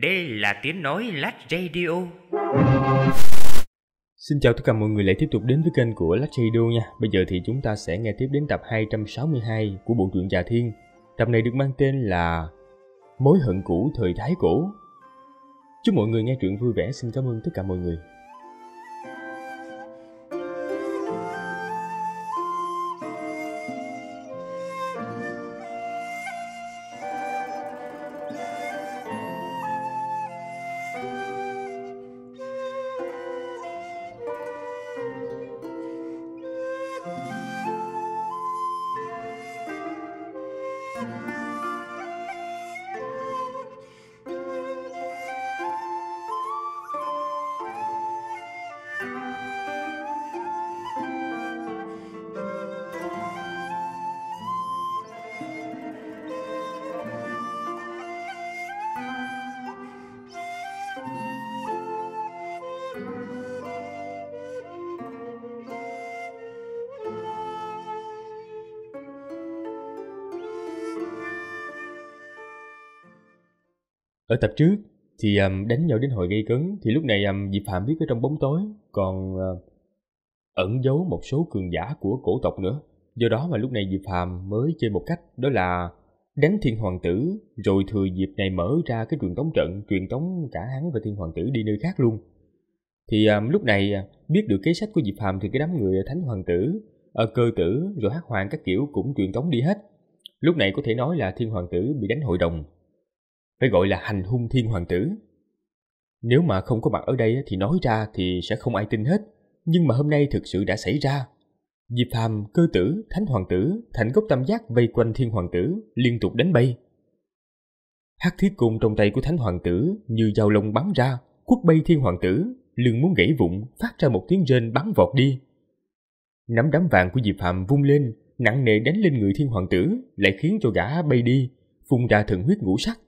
Đây là tiếng nói Lát Radio. Xin chào tất cả mọi người lại tiếp tục đến với kênh của Lát Radio nha. Bây giờ thì chúng ta sẽ nghe tiếp đến tập 262 của bộ truyện Già Thiên. Tập này được mang tên là Mối hận cũ thời Thái Cổ. Chúc mọi người nghe truyện vui vẻ. Xin cảm ơn tất cả mọi người. tập trước thì um, đánh nhau đến hồi gây cấn thì lúc này um, Diệp Phạm biết ở trong bóng tối còn uh, ẩn giấu một số cường giả của cổ tộc nữa. Do đó mà lúc này Diệp Phạm mới chơi một cách đó là đánh thiên hoàng tử rồi thừa dịp này mở ra cái truyền tống trận truyền tống cả hắn và thiên hoàng tử đi nơi khác luôn. Thì um, lúc này ờ, biết được kế sách của Diệp Phạm thì cái đám người thánh hoàng tử, uh, cơ tử rồi hát hoàng các kiểu cũng truyền tống đi hết. Lúc này có thể nói là thiên hoàng tử bị đánh hội đồng phải gọi là hành hung thiên hoàng tử. Nếu mà không có mặt ở đây thì nói ra thì sẽ không ai tin hết, nhưng mà hôm nay thực sự đã xảy ra. Diệp Phàm, cơ tử, thánh hoàng tử, thành gốc tam giác vây quanh thiên hoàng tử, liên tục đánh bay. Hắc thiết cung trong tay của thánh hoàng tử như dao lông bắn ra, quất bay thiên hoàng tử, lưng muốn gãy vụn, phát ra một tiếng rên bắn vọt đi. Nắm đám vàng của Diệp Phàm vung lên, nặng nề đánh lên người thiên hoàng tử, lại khiến cho gã bay đi, phun ra thần huyết ngũ sắc.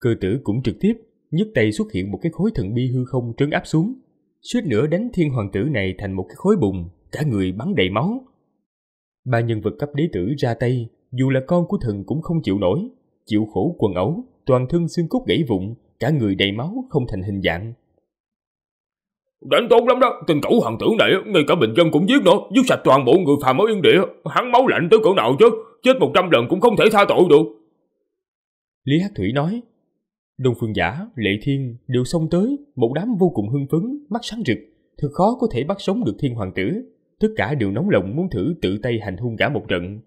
Cơ tử cũng trực tiếp nhấc tay xuất hiện một cái khối thần bi hư không trấn áp xuống, suýt nữa đánh thiên hoàng tử này thành một cái khối bùn, cả người bắn đầy máu. Ba nhân vật cấp đế tử ra tay, dù là con của thần cũng không chịu nổi, chịu khổ quần ấu, toàn thân xương cốt gãy vụn, cả người đầy máu không thành hình dạng. Đánh tốt lắm đó, tên cẩu hoàng tử này ngay cả bình dân cũng giết nữa, giết sạch toàn bộ người phàm ở yên địa, hắn máu lạnh tới cỡ nào chứ, chết một trăm lần cũng không thể tha tội được. Lý Hắc Thủy nói, Đông Phương Giả, Lệ Thiên đều xông tới, một đám vô cùng hưng phấn, mắt sáng rực, thật khó có thể bắt sống được Thiên Hoàng Tử. Tất cả đều nóng lòng muốn thử tự tay hành hung gã một trận.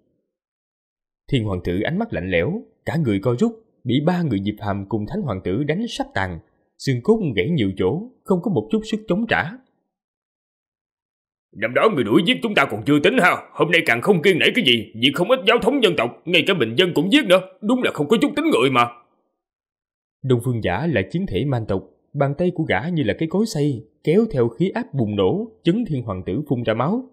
Thiên Hoàng Tử ánh mắt lạnh lẽo, cả người co rút, bị ba người dịp Hàm cùng Thánh Hoàng Tử đánh sắp tàn, xương cốt gãy nhiều chỗ, không có một chút sức chống trả. Năm đó người đuổi giết chúng ta còn chưa tính ha, hôm nay càng không kiên nể cái gì, việc không ít giáo thống dân tộc, ngay cả bình dân cũng giết nữa, đúng là không có chút tính người mà. Đông Phương Giả là chiến thể man tộc, bàn tay của gã như là cái cối xay, kéo theo khí áp bùng nổ, chấn thiên hoàng tử phun ra máu.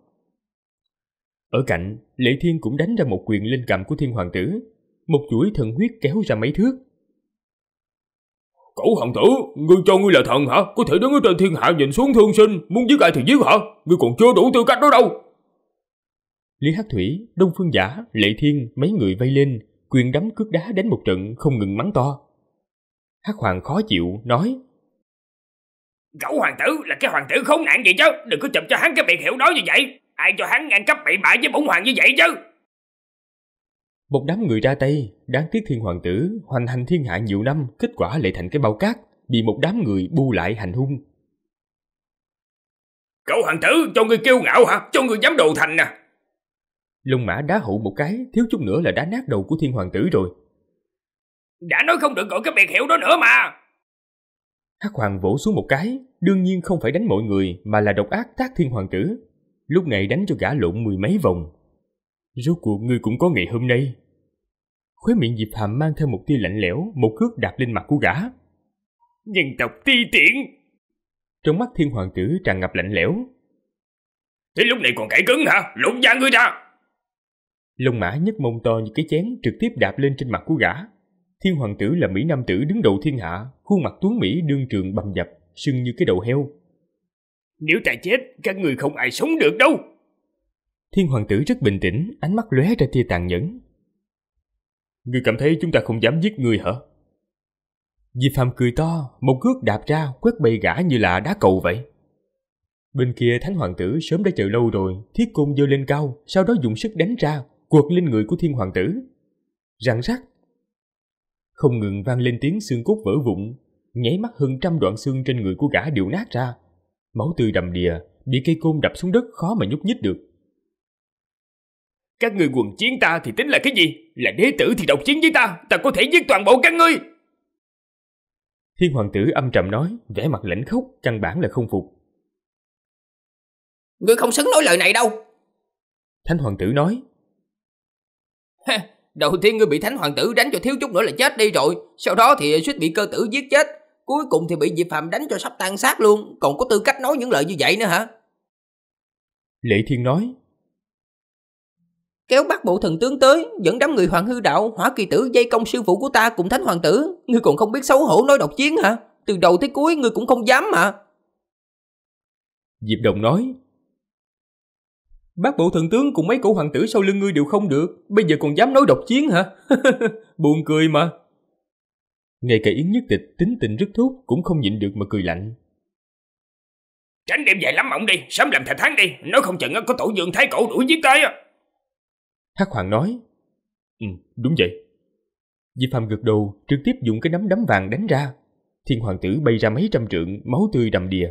Ở cạnh, Lệ Thiên cũng đánh ra một quyền lên cằm của thiên hoàng tử, một chuỗi thần huyết kéo ra mấy thước. Cẩu hoàng tử, ngươi cho ngươi là thần hả? Có thể đứng ở trên thiên hạ nhìn xuống thương sinh, muốn giết ai thì giết hả? Ngươi còn chưa đủ tư cách đó đâu. Lý Hắc Thủy, Đông Phương Giả, Lệ Thiên, mấy người vây lên, quyền đấm cước đá đánh một trận không ngừng mắng to. Hắc Hoàng khó chịu, nói Cậu hoàng tử là cái hoàng tử khốn nạn vậy chứ Đừng có chụp cho hắn cái biệt hiệu đó như vậy Ai cho hắn ngang cấp bậy bạ với bổn hoàng như vậy chứ Một đám người ra tay Đáng tiếc thiên hoàng tử Hoành hành thiên hạ nhiều năm Kết quả lại thành cái bao cát Bị một đám người bu lại hành hung Cậu hoàng tử cho người kêu ngạo hả Cho người dám đồ thành nè à? Lông mã đá hụ một cái Thiếu chút nữa là đá nát đầu của thiên hoàng tử rồi đã nói không được gọi cái biệt hiệu đó nữa mà. Hắc Hoàng vỗ xuống một cái, đương nhiên không phải đánh mọi người mà là độc ác tác thiên hoàng tử. Lúc này đánh cho gã lộn mười mấy vòng. Rốt cuộc ngươi cũng có ngày hôm nay. Khóe miệng Diệp Hàm mang theo một tia lạnh lẽo, một cước đạp lên mặt của gã. Nhân tộc ti tiện! Trong mắt thiên hoàng tử tràn ngập lạnh lẽo. Thế lúc này còn cãi cứng hả? Lộn da ngươi ra! Lông mã nhấc mông to như cái chén trực tiếp đạp lên trên mặt của gã, Thiên hoàng tử là Mỹ Nam tử đứng đầu thiên hạ, khuôn mặt tuấn Mỹ đương trường bầm dập, sưng như cái đầu heo. Nếu ta chết, các người không ai sống được đâu. Thiên hoàng tử rất bình tĩnh, ánh mắt lóe ra tia tàn nhẫn. Ngươi cảm thấy chúng ta không dám giết ngươi hả? Di Phàm cười to, một cước đạp ra, quét bay gã như là đá cầu vậy. Bên kia thánh hoàng tử sớm đã chờ lâu rồi, thiết côn dơ lên cao, sau đó dùng sức đánh ra, quật lên người của thiên hoàng tử. Răng rắc, không ngừng vang lên tiếng xương cốt vỡ vụn, nháy mắt hơn trăm đoạn xương trên người của gã đều nát ra. Máu tươi đầm đìa, bị cây côn đập xuống đất khó mà nhúc nhích được. Các người quần chiến ta thì tính là cái gì? Là đế tử thì độc chiến với ta, ta có thể giết toàn bộ các ngươi. Thiên hoàng tử âm trầm nói, vẻ mặt lãnh khốc, căn bản là không phục. Ngươi không xứng nói lời này đâu. Thánh hoàng tử nói. Đầu tiên ngươi bị thánh hoàng tử đánh cho thiếu chút nữa là chết đi rồi Sau đó thì suýt bị cơ tử giết chết Cuối cùng thì bị Diệp Phạm đánh cho sắp tan xác luôn Còn có tư cách nói những lời như vậy nữa hả Lệ Thiên nói Kéo bắt bộ thần tướng tới Dẫn đám người hoàng hư đạo Hỏa kỳ tử dây công sư phụ của ta cùng thánh hoàng tử Ngươi còn không biết xấu hổ nói độc chiến hả Từ đầu tới cuối ngươi cũng không dám mà Diệp Đồng nói Bác bộ thần tướng cùng mấy cổ hoàng tử sau lưng ngươi đều không được, bây giờ còn dám nói độc chiến hả? Buồn cười mà. Ngay cả Yến Nhất Tịch tính tình rất thốt cũng không nhịn được mà cười lạnh. Tránh đêm dài lắm mộng đi, sớm làm thầy tháng đi, nói không chừng có tổ dương thái cổ đuổi giết tới. Hắc Hoàng nói, Ừ, đúng vậy. Di Phạm gật đầu, trực tiếp dùng cái nắm đấm vàng đánh ra. Thiên hoàng tử bay ra mấy trăm trượng, máu tươi đầm đìa.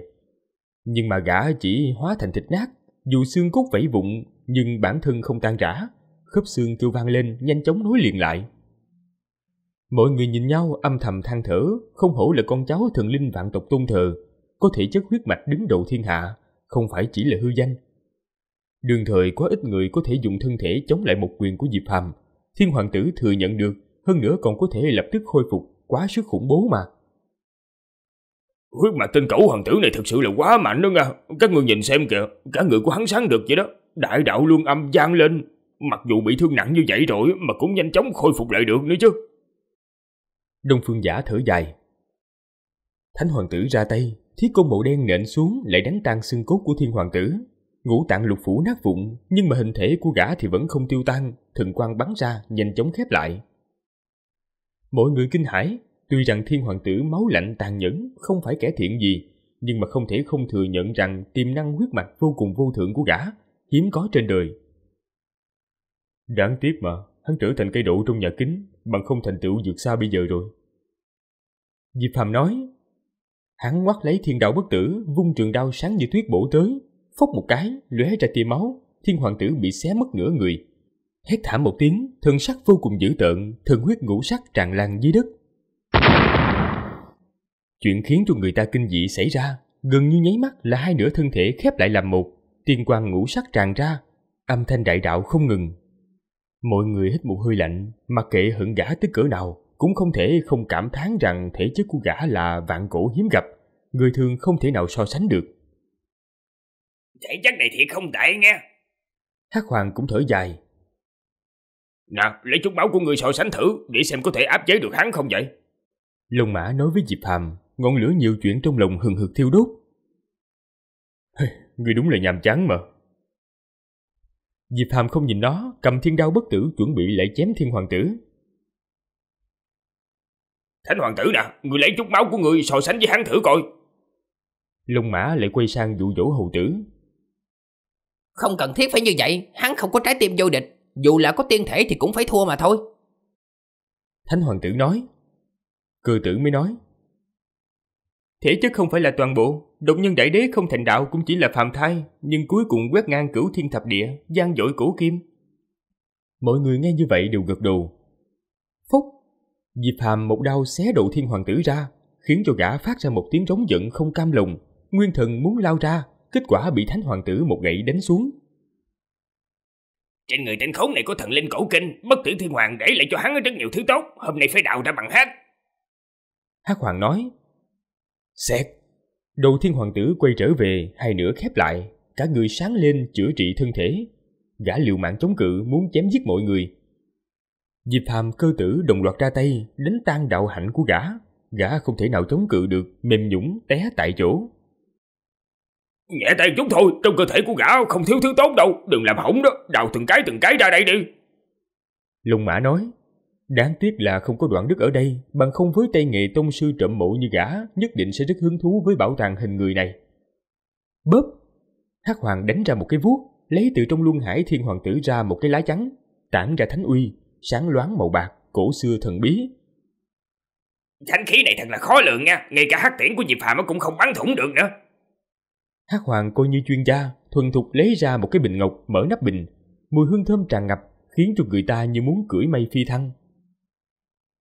Nhưng mà gã chỉ hóa thành thịt nát, dù xương cốt vẫy vụng, nhưng bản thân không tan rã, khớp xương kêu vang lên nhanh chóng nối liền lại. Mọi người nhìn nhau âm thầm than thở, không hổ là con cháu thần linh vạn tộc tôn thờ, có thể chất huyết mạch đứng đầu thiên hạ, không phải chỉ là hư danh. Đương thời có ít người có thể dùng thân thể chống lại một quyền của Diệp hàm Thiên Hoàng tử thừa nhận được, hơn nữa còn có thể lập tức khôi phục, quá sức khủng bố mà. Huyết mạch tên cẩu hoàng tử này thật sự là quá mạnh đó nha. Các người nhìn xem kìa, cả người của hắn sáng được vậy đó. Đại đạo luôn âm gian lên. Mặc dù bị thương nặng như vậy rồi mà cũng nhanh chóng khôi phục lại được nữa chứ. Đông Phương Giả thở dài. Thánh hoàng tử ra tay, thiết côn bộ đen nện xuống lại đánh tan xương cốt của thiên hoàng tử. Ngũ tạng lục phủ nát vụn, nhưng mà hình thể của gã thì vẫn không tiêu tan, thần quang bắn ra, nhanh chóng khép lại. Mọi người kinh hãi, Tuy rằng thiên hoàng tử máu lạnh tàn nhẫn, không phải kẻ thiện gì, nhưng mà không thể không thừa nhận rằng tiềm năng huyết mạch vô cùng vô thượng của gã, hiếm có trên đời. Đáng tiếc mà, hắn trở thành cây đổ trong nhà kính, bằng không thành tựu vượt xa bây giờ rồi. Diệp Phàm nói, hắn ngoắt lấy thiên đạo bất tử, vung trường đao sáng như tuyết bổ tới, phốc một cái, lóe ra tia máu, thiên hoàng tử bị xé mất nửa người. Hét thảm một tiếng, thân sắc vô cùng dữ tợn, thần huyết ngũ sắc tràn lan dưới đất. Chuyện khiến cho người ta kinh dị xảy ra, gần như nháy mắt là hai nửa thân thể khép lại làm một, tiên quang ngũ sắc tràn ra, âm thanh đại đạo không ngừng. Mọi người hít một hơi lạnh, mặc kệ hận gã tới cỡ nào, cũng không thể không cảm thán rằng thể chất của gã là vạn cổ hiếm gặp, người thường không thể nào so sánh được. Thể chất này thì không tệ nghe. Hắc Hoàng cũng thở dài. Nè, lấy chút máu của người so sánh thử, để xem có thể áp chế được hắn không vậy? Lông Mã nói với Diệp Hàm ngọn lửa nhiều chuyện trong lòng hừng hực thiêu đốt. ngươi đúng là nhàm chán mà. Diệp Hàm không nhìn nó, cầm thiên đao bất tử chuẩn bị lại chém thiên hoàng tử. Thánh hoàng tử nè, người lấy chút máu của người so sánh với hắn thử coi. Lông mã lại quay sang dụ dỗ hầu tử. Không cần thiết phải như vậy, hắn không có trái tim vô địch, dù là có tiên thể thì cũng phải thua mà thôi. Thánh hoàng tử nói. Cư tử mới nói. Thế chất không phải là toàn bộ, động nhân đại đế không thành đạo cũng chỉ là phạm thai, nhưng cuối cùng quét ngang cửu thiên thập địa, gian dội cổ kim. Mọi người nghe như vậy đều gật đầu. Phúc! Diệp Hàm một đau xé độ thiên hoàng tử ra, khiến cho gã phát ra một tiếng rống giận không cam lòng, nguyên thần muốn lao ra, kết quả bị thánh hoàng tử một gậy đánh xuống. Trên người tên khốn này có thần linh cổ kinh, bất tử thiên hoàng để lại cho hắn rất nhiều thứ tốt, hôm nay phải đào ra bằng hát. Hát hoàng nói, Xét! Đầu thiên hoàng tử quay trở về, hai nửa khép lại, cả người sáng lên chữa trị thân thể. Gã liều mạng chống cự muốn chém giết mọi người. Diệp Hàm cơ tử đồng loạt ra tay, đánh tan đạo hạnh của gã. Gã không thể nào chống cự được, mềm nhũng té tại chỗ. Nhẹ tay chút thôi, trong cơ thể của gã không thiếu thứ tốt đâu, đừng làm hỏng đó, đào từng cái từng cái ra đây đi. Lùng mã nói, Đáng tiếc là không có đoạn đức ở đây, bằng không với tay nghề tông sư trộm mộ như gã, nhất định sẽ rất hứng thú với bảo tàng hình người này. Bóp! Hắc Hoàng đánh ra một cái vuốt, lấy từ trong luân hải thiên hoàng tử ra một cái lá trắng, tản ra thánh uy, sáng loáng màu bạc, cổ xưa thần bí. Thánh khí này thật là khó lượng nha, ngay cả hắc tiễn của Diệp Phạm cũng không bắn thủng được nữa. Hắc Hoàng coi như chuyên gia, thuần thục lấy ra một cái bình ngọc, mở nắp bình, mùi hương thơm tràn ngập, khiến cho người ta như muốn cưỡi mây phi thăng.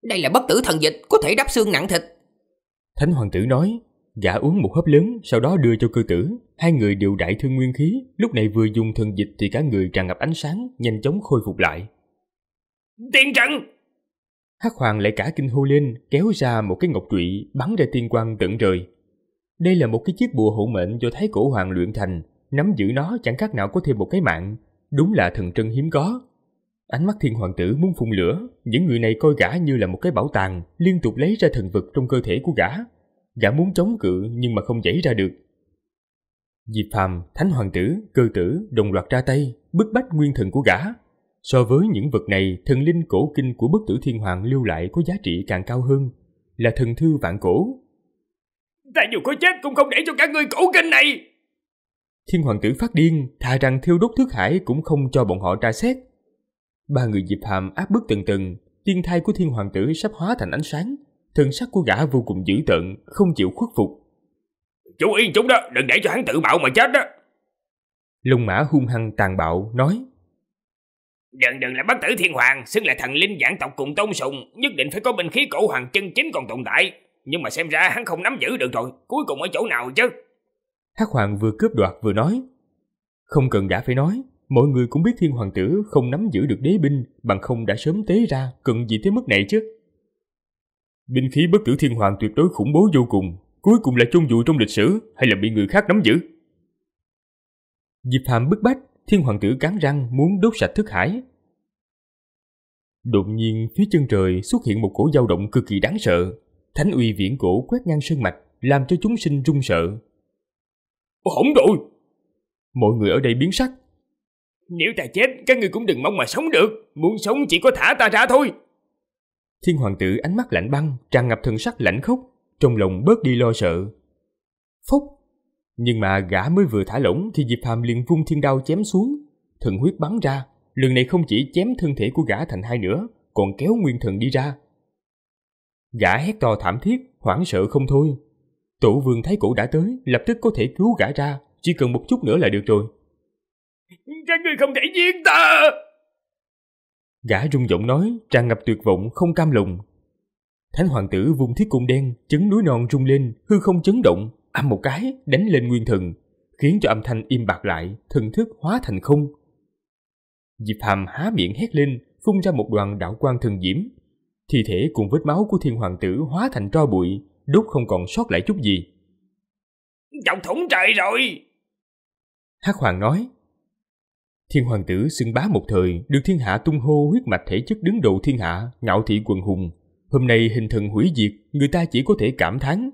Đây là bất tử thần dịch Có thể đắp xương nặng thịt Thánh hoàng tử nói Gã uống một hớp lớn Sau đó đưa cho cư tử Hai người đều đại thương nguyên khí Lúc này vừa dùng thần dịch Thì cả người tràn ngập ánh sáng Nhanh chóng khôi phục lại Tiên trận Hắc hoàng lại cả kinh hô lên Kéo ra một cái ngọc trụy Bắn ra tiên quang tận trời Đây là một cái chiếc bùa hộ mệnh Do thái cổ hoàng luyện thành Nắm giữ nó chẳng khác nào có thêm một cái mạng Đúng là thần trân hiếm có Ánh mắt thiên hoàng tử muốn phun lửa, những người này coi gã như là một cái bảo tàng, liên tục lấy ra thần vật trong cơ thể của gã. Gã muốn chống cự nhưng mà không dãy ra được. Diệp Phàm, Thánh Hoàng tử, cơ tử đồng loạt ra tay, bức bách nguyên thần của gã. So với những vật này, thần linh cổ kinh của bất tử thiên hoàng lưu lại có giá trị càng cao hơn, là thần thư vạn cổ. Ta dù có chết cũng không để cho cả người cổ kinh này! Thiên hoàng tử phát điên, thà rằng thiêu đốt thước hải cũng không cho bọn họ tra xét, Ba người Diệp Hàm áp bức từng từng, thiên thai của thiên hoàng tử sắp hóa thành ánh sáng. Thần sắc của gã vô cùng dữ tợn, không chịu khuất phục. Chú yên chúng đó, đừng để cho hắn tự bạo mà chết đó. Lông mã hung hăng tàn bạo, nói. Đừng đừng là bất tử thiên hoàng, xứng là thần linh dạng tộc cùng tôn sùng, nhất định phải có binh khí cổ hoàng chân chính còn tồn tại. Nhưng mà xem ra hắn không nắm giữ được rồi, cuối cùng ở chỗ nào chứ? Hắc hoàng vừa cướp đoạt vừa nói. Không cần gã phải nói, Mọi người cũng biết thiên hoàng tử không nắm giữ được đế binh bằng không đã sớm tế ra, cần gì tới mức này chứ. Binh khí bất tử thiên hoàng tuyệt đối khủng bố vô cùng, cuối cùng là chôn vùi trong lịch sử hay là bị người khác nắm giữ. Diệp Hàm bức bách, thiên hoàng tử cắn răng muốn đốt sạch thức hải. Đột nhiên phía chân trời xuất hiện một cổ dao động cực kỳ đáng sợ, thánh uy viễn cổ quét ngang sơn mạch, làm cho chúng sinh run sợ. Hỏng rồi! Mọi người ở đây biến sắc, nếu ta chết, các ngươi cũng đừng mong mà sống được. Muốn sống chỉ có thả ta ra thôi. Thiên hoàng tử ánh mắt lạnh băng, tràn ngập thần sắc lạnh khốc, trong lòng bớt đi lo sợ. Phúc. Nhưng mà gã mới vừa thả lỏng thì Diệp Phàm liền vung thiên đao chém xuống. Thần huyết bắn ra, lần này không chỉ chém thân thể của gã thành hai nữa, còn kéo nguyên thần đi ra. Gã hét to thảm thiết, hoảng sợ không thôi. Tổ vương thái cổ đã tới, lập tức có thể cứu gã ra, chỉ cần một chút nữa là được rồi. Các ngươi không thể giết ta Gã rung giọng nói Tràn ngập tuyệt vọng không cam lòng Thánh hoàng tử vùng thiết cung đen Chấn núi non rung lên Hư không chấn động Âm một cái đánh lên nguyên thần Khiến cho âm thanh im bạc lại Thần thức hóa thành không Diệp Hàm há miệng hét lên Phun ra một đoàn đạo quan thần diễm Thi thể cùng vết máu của thiên hoàng tử Hóa thành tro bụi Đốt không còn sót lại chút gì Trọng thủng trời rồi Hắc Hoàng nói Thiên hoàng tử xưng bá một thời, được thiên hạ tung hô huyết mạch thể chất đứng đầu thiên hạ, ngạo thị quần hùng. Hôm nay hình thần hủy diệt, người ta chỉ có thể cảm thán.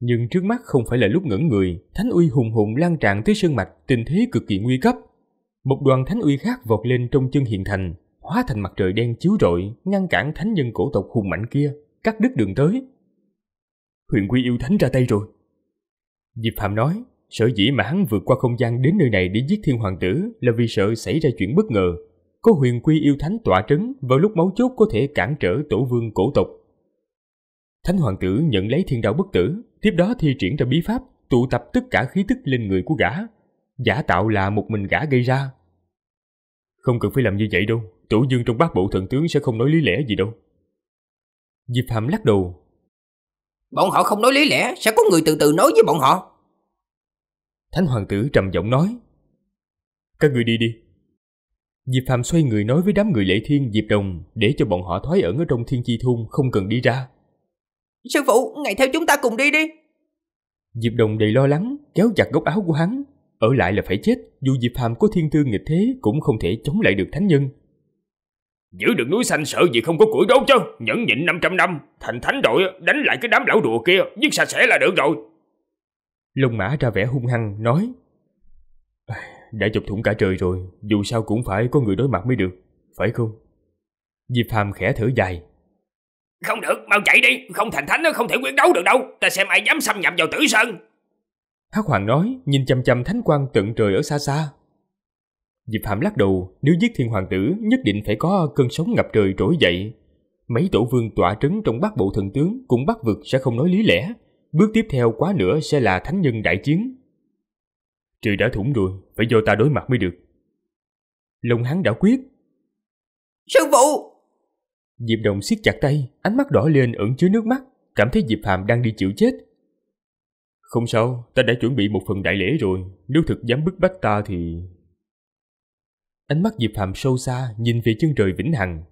Nhưng trước mắt không phải là lúc ngẩn người, thánh uy hùng hùng lan tràn tới sơn mạch, tình thế cực kỳ nguy cấp. Một đoàn thánh uy khác vọt lên trong chân hiện thành, hóa thành mặt trời đen chiếu rọi, ngăn cản thánh nhân cổ tộc hùng mạnh kia, cắt đứt đường tới. Huyền quy yêu thánh ra tay rồi. Diệp Phạm nói, Sở dĩ mà hắn vượt qua không gian đến nơi này để giết thiên hoàng tử là vì sợ xảy ra chuyện bất ngờ. Có huyền quy yêu thánh tỏa trấn vào lúc máu chốt có thể cản trở tổ vương cổ tộc. Thánh hoàng tử nhận lấy thiên đạo bất tử, tiếp đó thi triển ra bí pháp, tụ tập tất cả khí tức lên người của gã. Giả tạo là một mình gã gây ra. Không cần phải làm như vậy đâu, tổ dương trong bát bộ thần tướng sẽ không nói lý lẽ gì đâu. Diệp Hàm lắc đầu. Bọn họ không nói lý lẽ, sẽ có người từ từ nói với bọn họ, Thánh hoàng tử trầm giọng nói. Các người đi đi. Diệp Phạm xoay người nói với đám người lễ thiên Diệp Đồng để cho bọn họ thoái ẩn ở trong thiên chi thôn không cần đi ra. Sư phụ, ngày theo chúng ta cùng đi đi. Diệp Đồng đầy lo lắng, kéo chặt góc áo của hắn. Ở lại là phải chết, dù Diệp Phạm có thiên tư nghịch thế cũng không thể chống lại được thánh nhân. Giữ được núi xanh sợ gì không có củi đốt chứ, nhẫn nhịn 500 năm, thành thánh đội đánh lại cái đám lão đùa kia, giết sạch sẽ là được rồi. Lông mã ra vẻ hung hăng, nói Đã chọc thủng cả trời rồi, dù sao cũng phải có người đối mặt mới được, phải không? Diệp Phàm khẽ thở dài Không được, mau chạy đi, không thành thánh nó không thể quyết đấu được đâu Ta xem ai dám xâm nhập vào tử sơn Hắc Hoàng nói, nhìn chăm chăm thánh quang tận trời ở xa xa Diệp Phạm lắc đầu, nếu giết thiên hoàng tử nhất định phải có cơn sóng ngập trời trỗi dậy. Mấy tổ vương tỏa trứng trong bát bộ thần tướng cũng bắt vực sẽ không nói lý lẽ, bước tiếp theo quá nữa sẽ là thánh nhân đại chiến. Trừ đã thủng rồi, phải do ta đối mặt mới được. Lòng hắn đã quyết. Sư phụ! Diệp Đồng siết chặt tay, ánh mắt đỏ lên ẩn chứa nước mắt, cảm thấy Diệp Phàm đang đi chịu chết. Không sao, ta đã chuẩn bị một phần đại lễ rồi, nếu thực dám bức bách ta thì... Ánh mắt Diệp Phàm sâu xa, nhìn về chân trời vĩnh hằng.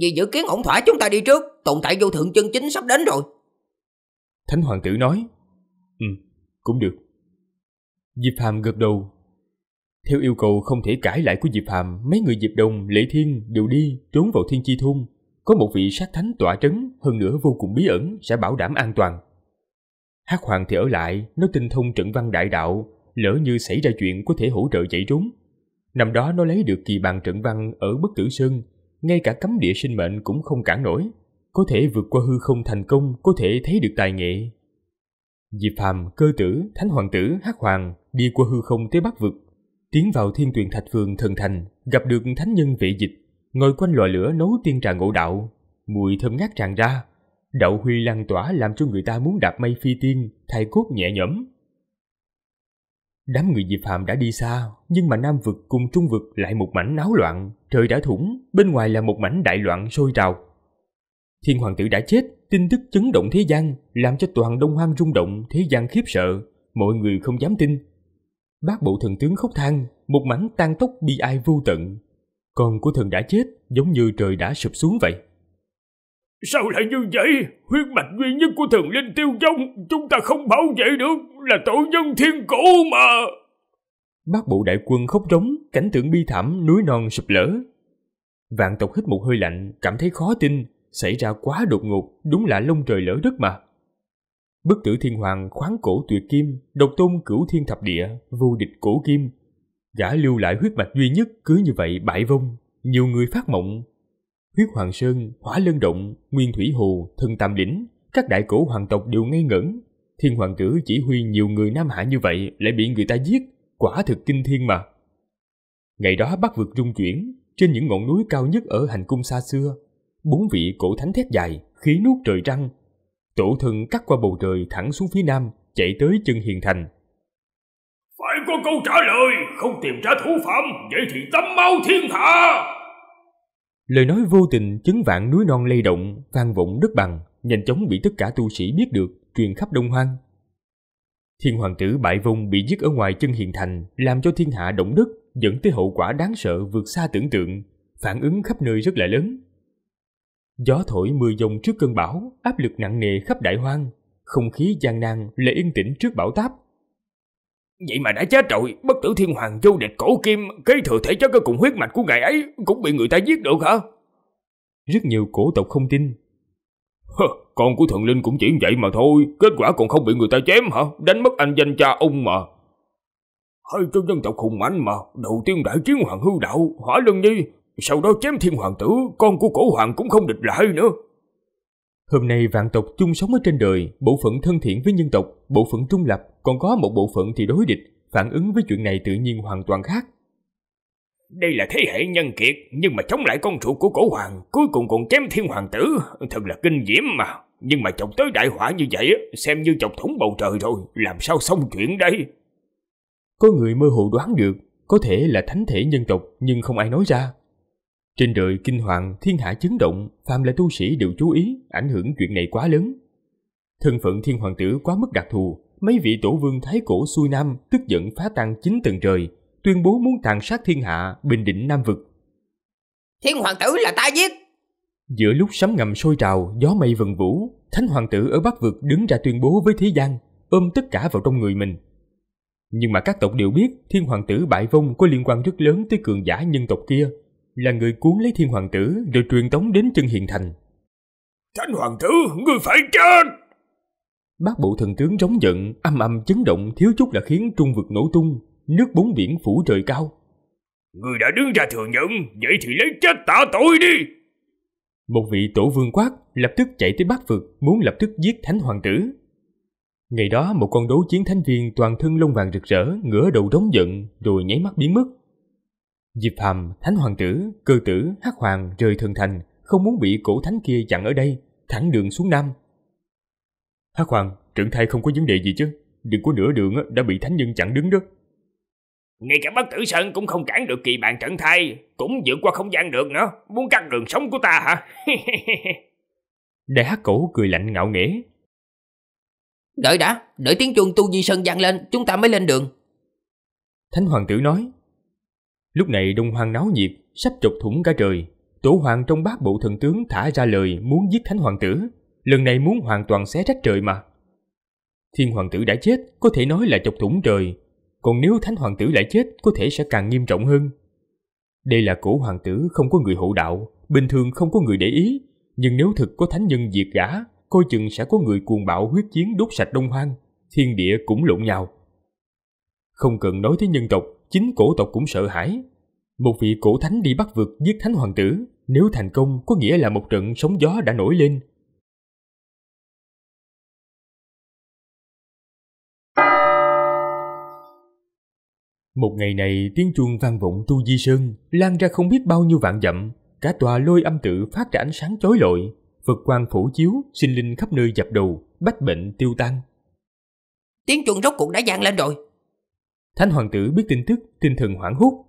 Vì dự kiến ổn thỏa chúng ta đi trước, tồn tại vô thượng chân chính sắp đến rồi, Thánh hoàng tử nói, Ừ, cũng được. Diệp Hàm gật đầu. Theo yêu cầu không thể cãi lại của Diệp Hàm, mấy người Diệp Đồng, lễ Thiên đều đi, trốn vào Thiên Chi Thôn. Có một vị sát thánh tỏa trấn, hơn nữa vô cùng bí ẩn, sẽ bảo đảm an toàn. Hát Hoàng thì ở lại, nó tinh thông trận văn đại đạo, lỡ như xảy ra chuyện có thể hỗ trợ chạy trốn. Năm đó nó lấy được kỳ bàn trận văn ở Bất Tử Sơn, ngay cả cấm địa sinh mệnh cũng không cản nổi có thể vượt qua hư không thành công có thể thấy được tài nghệ diệp phàm cơ tử thánh hoàng tử hắc hoàng đi qua hư không tới bắc vực tiến vào thiên tuyền thạch phường thần thành gặp được thánh nhân vệ dịch ngồi quanh lò lửa nấu tiên trà ngộ đạo mùi thơm ngát tràn ra đậu huy lan tỏa làm cho người ta muốn đạp mây phi tiên thay cốt nhẹ nhõm đám người diệp phàm đã đi xa nhưng mà nam vực cùng trung vực lại một mảnh náo loạn trời đã thủng bên ngoài là một mảnh đại loạn sôi trào Thiên hoàng tử đã chết, tin tức chấn động thế gian, làm cho toàn Đông Hoang rung động, thế gian khiếp sợ, mọi người không dám tin. Bác bộ thần tướng khóc than, một mảnh tan tóc bi ai vô tận. Con của thần đã chết, giống như trời đã sụp xuống vậy. Sao lại như vậy? Huyết mạch duy nhất của thần linh tiêu vong, chúng ta không bảo vệ được, là tổ nhân thiên cổ mà. Bác bộ đại quân khóc rống, cảnh tượng bi thảm, núi non sụp lở. Vạn tộc hít một hơi lạnh, cảm thấy khó tin, xảy ra quá đột ngột, đúng là lông trời lỡ đất mà. Bất tử thiên hoàng khoáng cổ tuyệt kim, độc tôn cửu thiên thập địa, vô địch cổ kim. Gã lưu lại huyết mạch duy nhất cứ như vậy bại vong, nhiều người phát mộng. Huyết hoàng sơn, hỏa lân động, nguyên thủy hồ, thần tam lĩnh, các đại cổ hoàng tộc đều ngây ngẩn. Thiên hoàng tử chỉ huy nhiều người nam hạ như vậy lại bị người ta giết, quả thực kinh thiên mà. Ngày đó bắt vực rung chuyển, trên những ngọn núi cao nhất ở hành cung xa xưa, bốn vị cổ thánh thét dài, khí nuốt trời răng. Tổ thân cắt qua bầu trời thẳng xuống phía nam, chạy tới chân hiền thành. Phải có câu trả lời, không tìm ra thủ phạm, vậy thì tấm mau thiên hạ! Lời nói vô tình chấn vạn núi non lay động, vang vọng đất bằng, nhanh chóng bị tất cả tu sĩ biết được, truyền khắp đông hoang. Thiên hoàng tử bại vông bị giết ở ngoài chân hiền thành, làm cho thiên hạ động đất, dẫn tới hậu quả đáng sợ vượt xa tưởng tượng, phản ứng khắp nơi rất là lớn. Gió thổi mưa dòng trước cơn bão, áp lực nặng nề khắp đại hoang, không khí gian nan lại yên tĩnh trước bão táp. Vậy mà đã chết rồi, bất tử thiên hoàng vô địch cổ kim kế thừa thể chất cơ cùng huyết mạch của ngài ấy cũng bị người ta giết được hả? Rất nhiều cổ tộc không tin. Hơ, con của thần linh cũng chỉ vậy mà thôi, kết quả còn không bị người ta chém hả? Đánh mất anh danh cha ông mà. Hơi cho dân tộc khùng mạnh mà, đầu tiên đại chiến hoàng hư đạo, hỏa lân nhi, sau đó chém thiên hoàng tử Con của cổ hoàng cũng không địch là hay nữa Hôm nay vạn tộc chung sống ở trên đời Bộ phận thân thiện với nhân tộc Bộ phận trung lập Còn có một bộ phận thì đối địch Phản ứng với chuyện này tự nhiên hoàn toàn khác Đây là thế hệ nhân kiệt Nhưng mà chống lại con ruột của cổ hoàng Cuối cùng còn chém thiên hoàng tử Thật là kinh diễm mà Nhưng mà chọc tới đại họa như vậy Xem như chọc thủng bầu trời rồi Làm sao xong chuyện đây Có người mơ hồ đoán được có thể là thánh thể nhân tộc nhưng không ai nói ra. Trên đời kinh hoàng, thiên hạ chấn động, phàm là tu sĩ đều chú ý, ảnh hưởng chuyện này quá lớn. Thân phận thiên hoàng tử quá mức đặc thù, mấy vị tổ vương thái cổ xuôi nam tức giận phá tan chín tầng trời, tuyên bố muốn tàn sát thiên hạ, bình định nam vực. Thiên hoàng tử là ta giết! Giữa lúc sấm ngầm sôi trào, gió mây vần vũ, thánh hoàng tử ở bắc vực đứng ra tuyên bố với thế gian, ôm tất cả vào trong người mình. Nhưng mà các tộc đều biết thiên hoàng tử bại vong có liên quan rất lớn tới cường giả nhân tộc kia, là người cuốn lấy thiên hoàng tử rồi truyền tống đến chân hiện thành. Thánh hoàng tử, ngươi phải chết! Bác bộ thần tướng rống giận, âm âm chấn động thiếu chút là khiến trung vực nổ tung, nước bốn biển phủ trời cao. Ngươi đã đứng ra thừa nhận, vậy thì lấy chết tạ tội đi! Một vị tổ vương quát lập tức chạy tới bác vực muốn lập tức giết thánh hoàng tử. Ngày đó một con đấu chiến thánh viên toàn thân lông vàng rực rỡ ngửa đầu rống giận rồi nháy mắt biến mất. Diệp Phàm, Thánh Hoàng tử, cơ tử, Hắc Hoàng rời thần thành, không muốn bị cổ thánh kia chặn ở đây, thẳng đường xuống Nam. Hắc Hoàng, trưởng thay không có vấn đề gì chứ, đừng có nửa đường đã bị thánh nhân chặn đứng đó. Ngay cả bất tử sơn cũng không cản được kỳ bàn trận thay, cũng vượt qua không gian được nữa, muốn cắt đường sống của ta hả? Đại Hắc Cổ cười lạnh ngạo nghễ. Đợi đã, đợi tiếng chuông tu di sơn vang lên, chúng ta mới lên đường. Thánh Hoàng tử nói, Lúc này đông hoang náo nhiệt, sắp chọc thủng cả trời. Tổ hoàng trong bát bộ thần tướng thả ra lời muốn giết thánh hoàng tử. Lần này muốn hoàn toàn xé rách trời mà. Thiên hoàng tử đã chết, có thể nói là chọc thủng trời. Còn nếu thánh hoàng tử lại chết, có thể sẽ càng nghiêm trọng hơn. Đây là cổ hoàng tử không có người hộ đạo, bình thường không có người để ý. Nhưng nếu thực có thánh nhân diệt gã, coi chừng sẽ có người cuồng bạo huyết chiến đốt sạch đông hoang, thiên địa cũng lộn nhau Không cần nói tới nhân tộc, chính cổ tộc cũng sợ hãi. Một vị cổ thánh đi bắt vượt giết thánh hoàng tử, nếu thành công có nghĩa là một trận sóng gió đã nổi lên. Một ngày này tiếng chuông vang vọng tu di sơn, lan ra không biết bao nhiêu vạn dặm, cả tòa lôi âm tự phát ra ánh sáng chói lọi, Phật quang phủ chiếu, sinh linh khắp nơi dập đầu, bách bệnh tiêu tan. Tiếng chuông rốt cuộc đã vang lên rồi, Thánh hoàng tử biết tin tức, tinh thần hoảng hốt.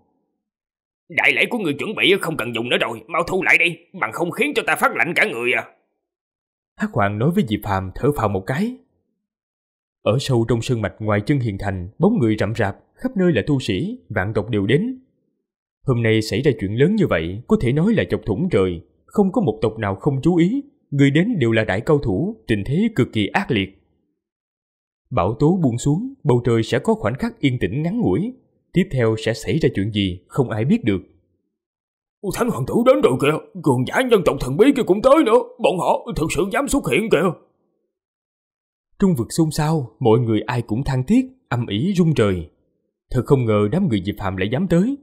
Đại lễ của người chuẩn bị không cần dùng nữa rồi, mau thu lại đi, bằng không khiến cho ta phát lạnh cả người à. Hắc hoàng nói với Diệp Phàm thở phào một cái. Ở sâu trong sơn mạch ngoài chân hiện thành, bóng người rậm rạp, khắp nơi là tu sĩ, vạn tộc đều đến. Hôm nay xảy ra chuyện lớn như vậy, có thể nói là chọc thủng trời, không có một tộc nào không chú ý, người đến đều là đại cao thủ, tình thế cực kỳ ác liệt. Bão tố buông xuống, bầu trời sẽ có khoảnh khắc yên tĩnh ngắn ngủi. Tiếp theo sẽ xảy ra chuyện gì, không ai biết được. Thánh hoàng tử đến rồi kìa, cường giả nhân tộc thần bí kia cũng tới nữa, bọn họ thực sự dám xuất hiện kìa. Trung vực xôn xao, mọi người ai cũng than thiết, âm ỉ rung trời. Thật không ngờ đám người Diệp Hàm lại dám tới.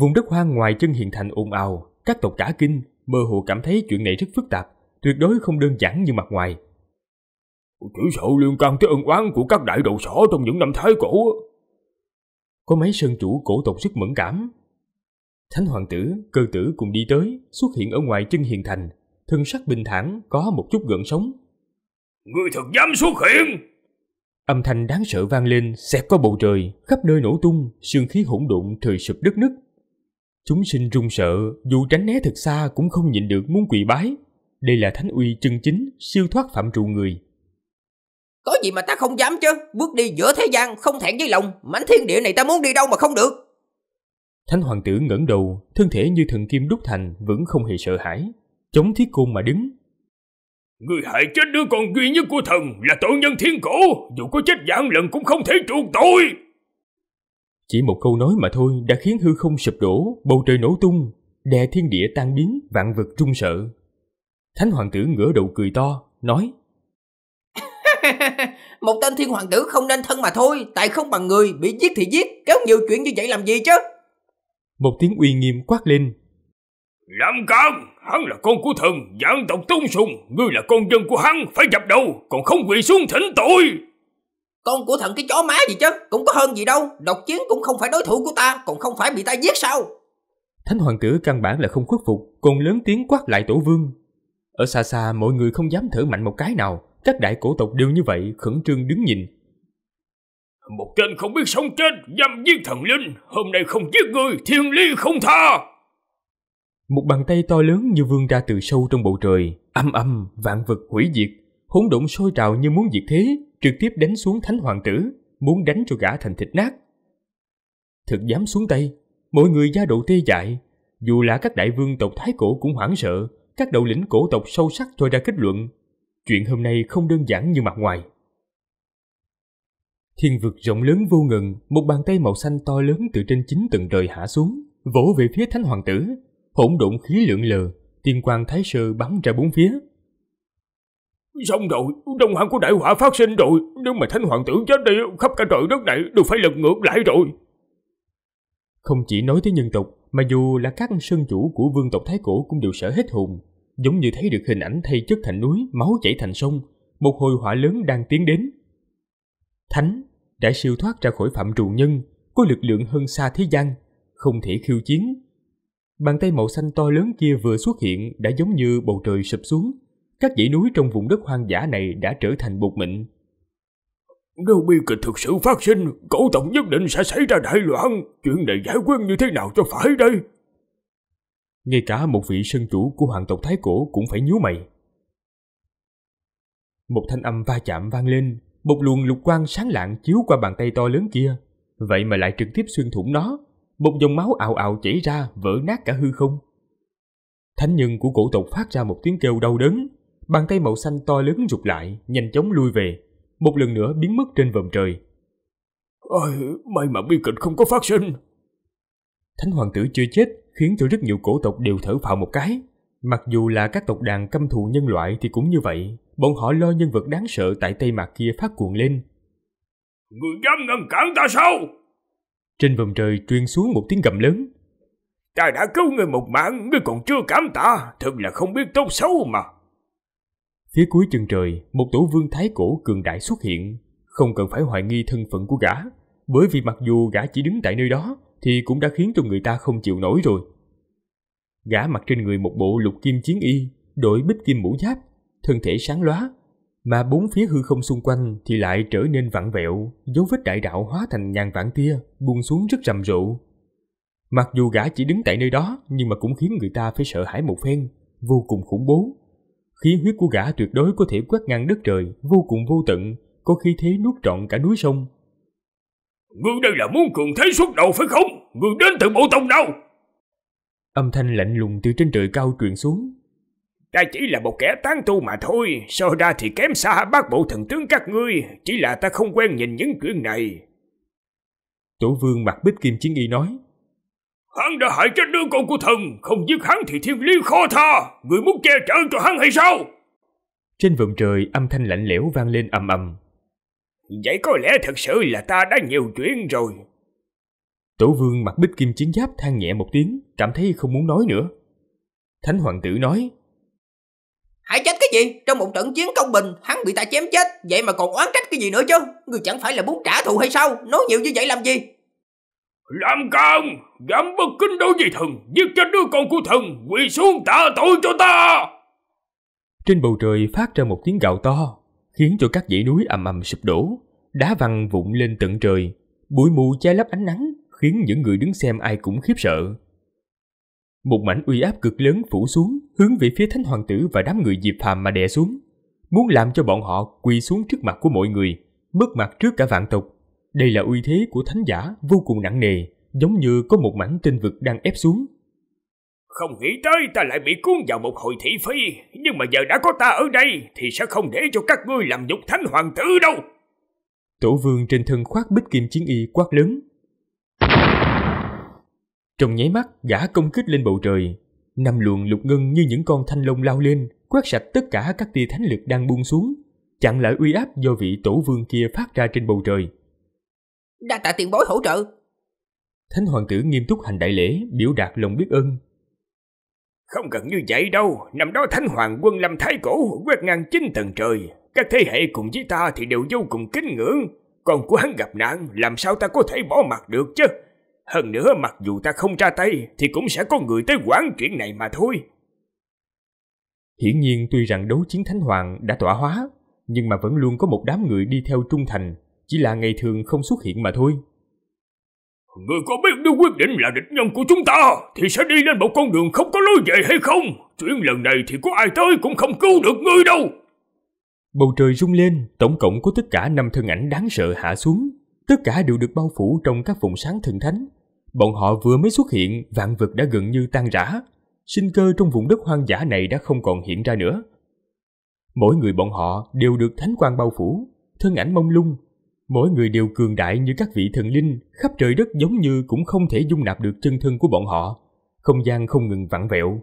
Vùng đất hoang ngoài chân hiện thành ồn ào, các tộc cả kinh, mơ hồ cảm thấy chuyện này rất phức tạp, tuyệt đối không đơn giản như mặt ngoài. Chỉ sợ liên can tới ân oán của các đại đầu sỏ trong những năm thái cổ. Có mấy sơn chủ cổ tộc rất mẫn cảm. Thánh hoàng tử, cơ tử cùng đi tới, xuất hiện ở ngoài chân hiền thành. Thân sắc bình thản, có một chút gợn sống người thật dám xuất hiện! Âm thanh đáng sợ vang lên, xẹt qua bầu trời, khắp nơi nổ tung, sương khí hỗn độn trời sụp đất nứt. Chúng sinh run sợ, dù tránh né thật xa cũng không nhịn được muốn quỳ bái. Đây là thánh uy chân chính, siêu thoát phạm trụ người, có gì mà ta không dám chứ Bước đi giữa thế gian không thẹn với lòng Mảnh thiên địa này ta muốn đi đâu mà không được Thánh hoàng tử ngẩng đầu Thân thể như thần kim đúc thành Vẫn không hề sợ hãi Chống thiết côn mà đứng Người hại chết đứa con duy nhất của thần Là tội nhân thiên cổ Dù có chết vạn lần cũng không thể chuộc tội Chỉ một câu nói mà thôi Đã khiến hư không sụp đổ Bầu trời nổ tung Đè thiên địa tan biến Vạn vật trung sợ Thánh hoàng tử ngửa đầu cười to Nói một tên thiên hoàng tử không nên thân mà thôi, tại không bằng người, bị giết thì giết, kéo nhiều chuyện như vậy làm gì chứ? Một tiếng uy nghiêm quát lên. lâm càn, hắn là con của thần, dạng tộc tôn sùng, ngươi là con dân của hắn, phải dập đầu, còn không quỳ xuống thỉnh tội. Con của thần cái chó má gì chứ, cũng có hơn gì đâu, độc chiến cũng không phải đối thủ của ta, còn không phải bị ta giết sao? Thánh hoàng tử căn bản là không khuất phục, còn lớn tiếng quát lại tổ vương. Ở xa xa mọi người không dám thở mạnh một cái nào, các đại cổ tộc đều như vậy khẩn trương đứng nhìn một tên không biết sống chết dám giết thần linh hôm nay không giết người thiên ly không tha một bàn tay to lớn như vươn ra từ sâu trong bầu trời âm âm vạn vật hủy diệt hỗn độn sôi trào như muốn diệt thế trực tiếp đánh xuống thánh hoàng tử muốn đánh cho gã thành thịt nát thực dám xuống tay mọi người da độ tê dại dù là các đại vương tộc thái cổ cũng hoảng sợ các đầu lĩnh cổ tộc sâu sắc cho ra kết luận chuyện hôm nay không đơn giản như mặt ngoài. Thiên vực rộng lớn vô ngừng, một bàn tay màu xanh to lớn từ trên chín tầng trời hạ xuống, vỗ về phía thánh hoàng tử. Hỗn độn khí lượng lờ, tiên quan thái sơ bắn ra bốn phía. Xong rồi, đồng hoàng của đại họa phát sinh rồi, nếu mà thánh hoàng tử chết đi, khắp cả trời đất này đều phải lật ngược lại rồi. Không chỉ nói tới nhân tộc, mà dù là các sơn chủ của vương tộc Thái Cổ cũng đều sợ hết hồn, giống như thấy được hình ảnh thay chất thành núi, máu chảy thành sông, một hồi hỏa lớn đang tiến đến. Thánh đã siêu thoát ra khỏi phạm trù nhân, có lực lượng hơn xa thế gian, không thể khiêu chiến. Bàn tay màu xanh to lớn kia vừa xuất hiện đã giống như bầu trời sụp xuống, các dãy núi trong vùng đất hoang dã này đã trở thành bột mịn. Nếu bi kịch thực sự phát sinh, cổ tổng nhất định sẽ xảy ra đại loạn. Chuyện này giải quyết như thế nào cho phải đây? ngay cả một vị sân chủ của hoàng tộc Thái Cổ cũng phải nhíu mày. Một thanh âm va chạm vang lên, một luồng lục quang sáng lạng chiếu qua bàn tay to lớn kia, vậy mà lại trực tiếp xuyên thủng nó, một dòng máu ào ào chảy ra vỡ nát cả hư không. Thánh nhân của cổ tộc phát ra một tiếng kêu đau đớn, bàn tay màu xanh to lớn rụt lại, nhanh chóng lui về, một lần nữa biến mất trên vòm trời. Ôi, may mà bi kịch không có phát sinh. Thánh hoàng tử chưa chết, khiến cho rất nhiều cổ tộc đều thở phào một cái. Mặc dù là các tộc đàn căm thù nhân loại thì cũng như vậy, bọn họ lo nhân vật đáng sợ tại Tây Mạc kia phát cuồng lên. Người dám ngăn cản ta sao? Trên vòng trời truyền xuống một tiếng gầm lớn. Ta đã cứu người một mạng, ngươi còn chưa cảm tạ, thật là không biết tốt xấu mà. Phía cuối chân trời, một tổ vương thái cổ cường đại xuất hiện. Không cần phải hoài nghi thân phận của gã, bởi vì mặc dù gã chỉ đứng tại nơi đó, thì cũng đã khiến cho người ta không chịu nổi rồi. Gã mặc trên người một bộ lục kim chiến y, đội bích kim mũ giáp, thân thể sáng lóa, mà bốn phía hư không xung quanh thì lại trở nên vặn vẹo, dấu vết đại đạo hóa thành ngàn vạn tia, buông xuống rất rầm rộ. Mặc dù gã chỉ đứng tại nơi đó, nhưng mà cũng khiến người ta phải sợ hãi một phen, vô cùng khủng bố. Khí huyết của gã tuyệt đối có thể quét ngang đất trời, vô cùng vô tận, có khi thế nuốt trọn cả núi sông, Ngươi đây là muốn cường thế xuất đầu phải không? Ngươi đến từ bộ tông đâu? Âm thanh lạnh lùng từ trên trời cao truyền xuống. Ta chỉ là một kẻ tán tu mà thôi, so ra thì kém xa bác bộ thần tướng các ngươi, chỉ là ta không quen nhìn những chuyện này. Tổ vương mặt bích kim chiến y nói. Hắn đã hại chết đứa con của thần, không giết hắn thì thiên lý khó tha, người muốn che chở cho hắn hay sao? Trên vườn trời âm thanh lạnh lẽo vang lên ầm ầm, Vậy có lẽ thật sự là ta đã nhiều chuyện rồi. Tổ vương mặc bích kim chiến giáp than nhẹ một tiếng, cảm thấy không muốn nói nữa. Thánh hoàng tử nói. Hãy chết cái gì? Trong một trận chiến công bình, hắn bị ta chém chết, vậy mà còn oán trách cái gì nữa chứ? Người chẳng phải là muốn trả thù hay sao? Nói nhiều như vậy làm gì? Làm càng, dám bất kính đối với thần, giết chết đứa con của thần, quỳ xuống tạ tội cho ta! Trên bầu trời phát ra một tiếng gạo to, khiến cho các dãy núi ầm ầm sụp đổ, đá văng vụn lên tận trời, bụi mù che lấp ánh nắng khiến những người đứng xem ai cũng khiếp sợ. Một mảnh uy áp cực lớn phủ xuống, hướng về phía thánh hoàng tử và đám người diệp phàm mà đè xuống, muốn làm cho bọn họ quỳ xuống trước mặt của mọi người, mất mặt trước cả vạn tộc. Đây là uy thế của thánh giả vô cùng nặng nề, giống như có một mảnh tinh vực đang ép xuống, không nghĩ tới ta lại bị cuốn vào một hồi thị phi, nhưng mà giờ đã có ta ở đây thì sẽ không để cho các ngươi làm nhục thánh hoàng tử đâu. Tổ vương trên thân khoác bích kim chiến y quát lớn. Trong nháy mắt, gã công kích lên bầu trời. Năm luồng lục ngân như những con thanh long lao lên, quét sạch tất cả các tia thánh lực đang buông xuống, chặn lại uy áp do vị tổ vương kia phát ra trên bầu trời. Đa tạ tiền bối hỗ trợ. Thánh hoàng tử nghiêm túc hành đại lễ, biểu đạt lòng biết ơn, không cần như vậy đâu, năm đó Thánh Hoàng quân lâm thái cổ, quét ngang chín tầng trời. Các thế hệ cùng với ta thì đều vô cùng kính ngưỡng. còn của hắn gặp nạn, làm sao ta có thể bỏ mặt được chứ? Hơn nữa mặc dù ta không ra tay thì cũng sẽ có người tới quản chuyện này mà thôi. Hiển nhiên tuy rằng đấu chiến Thánh Hoàng đã tỏa hóa, nhưng mà vẫn luôn có một đám người đi theo trung thành, chỉ là ngày thường không xuất hiện mà thôi. Người có biết nếu quyết định là địch nhân của chúng ta Thì sẽ đi lên một con đường không có lối về hay không Chuyện lần này thì có ai tới cũng không cứu được ngươi đâu Bầu trời rung lên Tổng cộng có tất cả năm thân ảnh đáng sợ hạ xuống Tất cả đều được bao phủ trong các vùng sáng thần thánh Bọn họ vừa mới xuất hiện Vạn vật đã gần như tan rã Sinh cơ trong vùng đất hoang dã này đã không còn hiện ra nữa Mỗi người bọn họ đều được thánh quang bao phủ Thân ảnh mông lung mỗi người đều cường đại như các vị thần linh, khắp trời đất giống như cũng không thể dung nạp được chân thân của bọn họ. Không gian không ngừng vặn vẹo.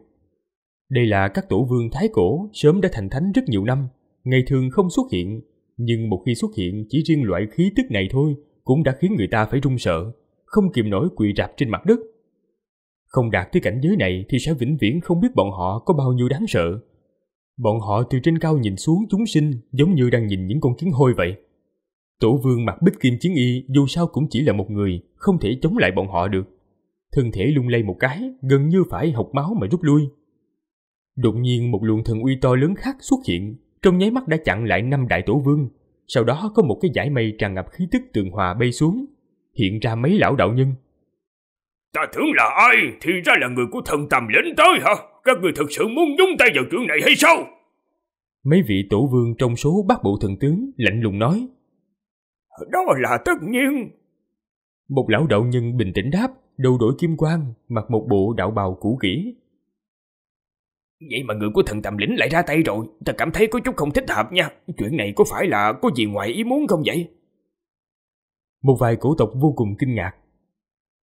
Đây là các tổ vương thái cổ sớm đã thành thánh rất nhiều năm, ngày thường không xuất hiện, nhưng một khi xuất hiện chỉ riêng loại khí tức này thôi cũng đã khiến người ta phải run sợ, không kìm nổi quỳ rạp trên mặt đất. Không đạt tới cảnh giới này thì sẽ vĩnh viễn không biết bọn họ có bao nhiêu đáng sợ. Bọn họ từ trên cao nhìn xuống chúng sinh giống như đang nhìn những con kiến hôi vậy. Tổ vương mặc bích kim chiến y dù sao cũng chỉ là một người, không thể chống lại bọn họ được. Thân thể lung lay một cái, gần như phải hộc máu mà rút lui. Đột nhiên một luồng thần uy to lớn khác xuất hiện, trong nháy mắt đã chặn lại năm đại tổ vương. Sau đó có một cái giải mây tràn ngập khí tức tường hòa bay xuống, hiện ra mấy lão đạo nhân. Ta tưởng là ai, thì ra là người của thần tầm lĩnh tới hả? Các người thật sự muốn nhúng tay vào chuyện này hay sao? Mấy vị tổ vương trong số bát bộ thần tướng lạnh lùng nói. Đó là tất nhiên. Một lão đạo nhân bình tĩnh đáp, đầu đội kim quang, mặc một bộ đạo bào cũ kỹ. Vậy mà người của thần tầm lĩnh lại ra tay rồi, ta cảm thấy có chút không thích hợp nha. Chuyện này có phải là có gì ngoài ý muốn không vậy? Một vài cổ tộc vô cùng kinh ngạc.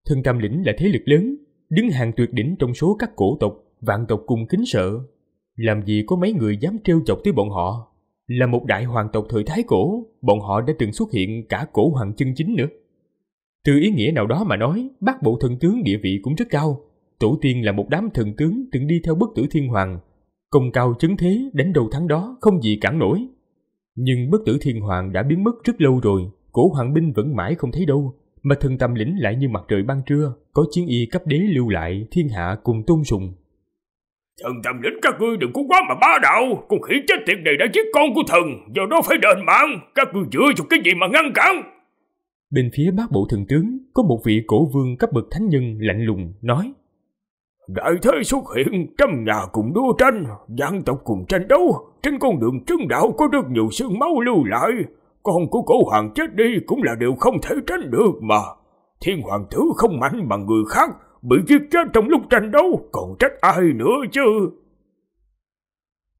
Thần tầm lĩnh là thế lực lớn, đứng hàng tuyệt đỉnh trong số các cổ tộc, vạn tộc cùng kính sợ. Làm gì có mấy người dám trêu chọc tới bọn họ? Là một đại hoàng tộc thời Thái Cổ, bọn họ đã từng xuất hiện cả cổ hoàng chân chính nữa. Từ ý nghĩa nào đó mà nói, bác bộ thần tướng địa vị cũng rất cao. Tổ tiên là một đám thần tướng từng đi theo bất tử thiên hoàng. Công cao chứng thế đến đầu thắng đó không gì cản nổi. Nhưng bất tử thiên hoàng đã biến mất rất lâu rồi, cổ hoàng binh vẫn mãi không thấy đâu, mà thần tâm lĩnh lại như mặt trời ban trưa, có chiến y cấp đế lưu lại thiên hạ cùng tôn sùng. Thần thầm lĩnh các ngươi đừng có quá mà bá đạo Con khỉ chết tiệt này đã giết con của thần Do đó phải đền mạng Các ngươi dựa cho cái gì mà ngăn cản Bên phía bác bộ thần tướng Có một vị cổ vương cấp bậc thánh nhân lạnh lùng nói Đại thế xuất hiện Trăm nhà cùng đua tranh Giang tộc cùng tranh đấu Trên con đường trưng đạo có rất nhiều xương máu lưu lại Con của cổ hoàng chết đi Cũng là điều không thể tránh được mà Thiên hoàng thứ không mạnh bằng người khác bị giết chết trong lúc tranh đấu, còn trách ai nữa chứ?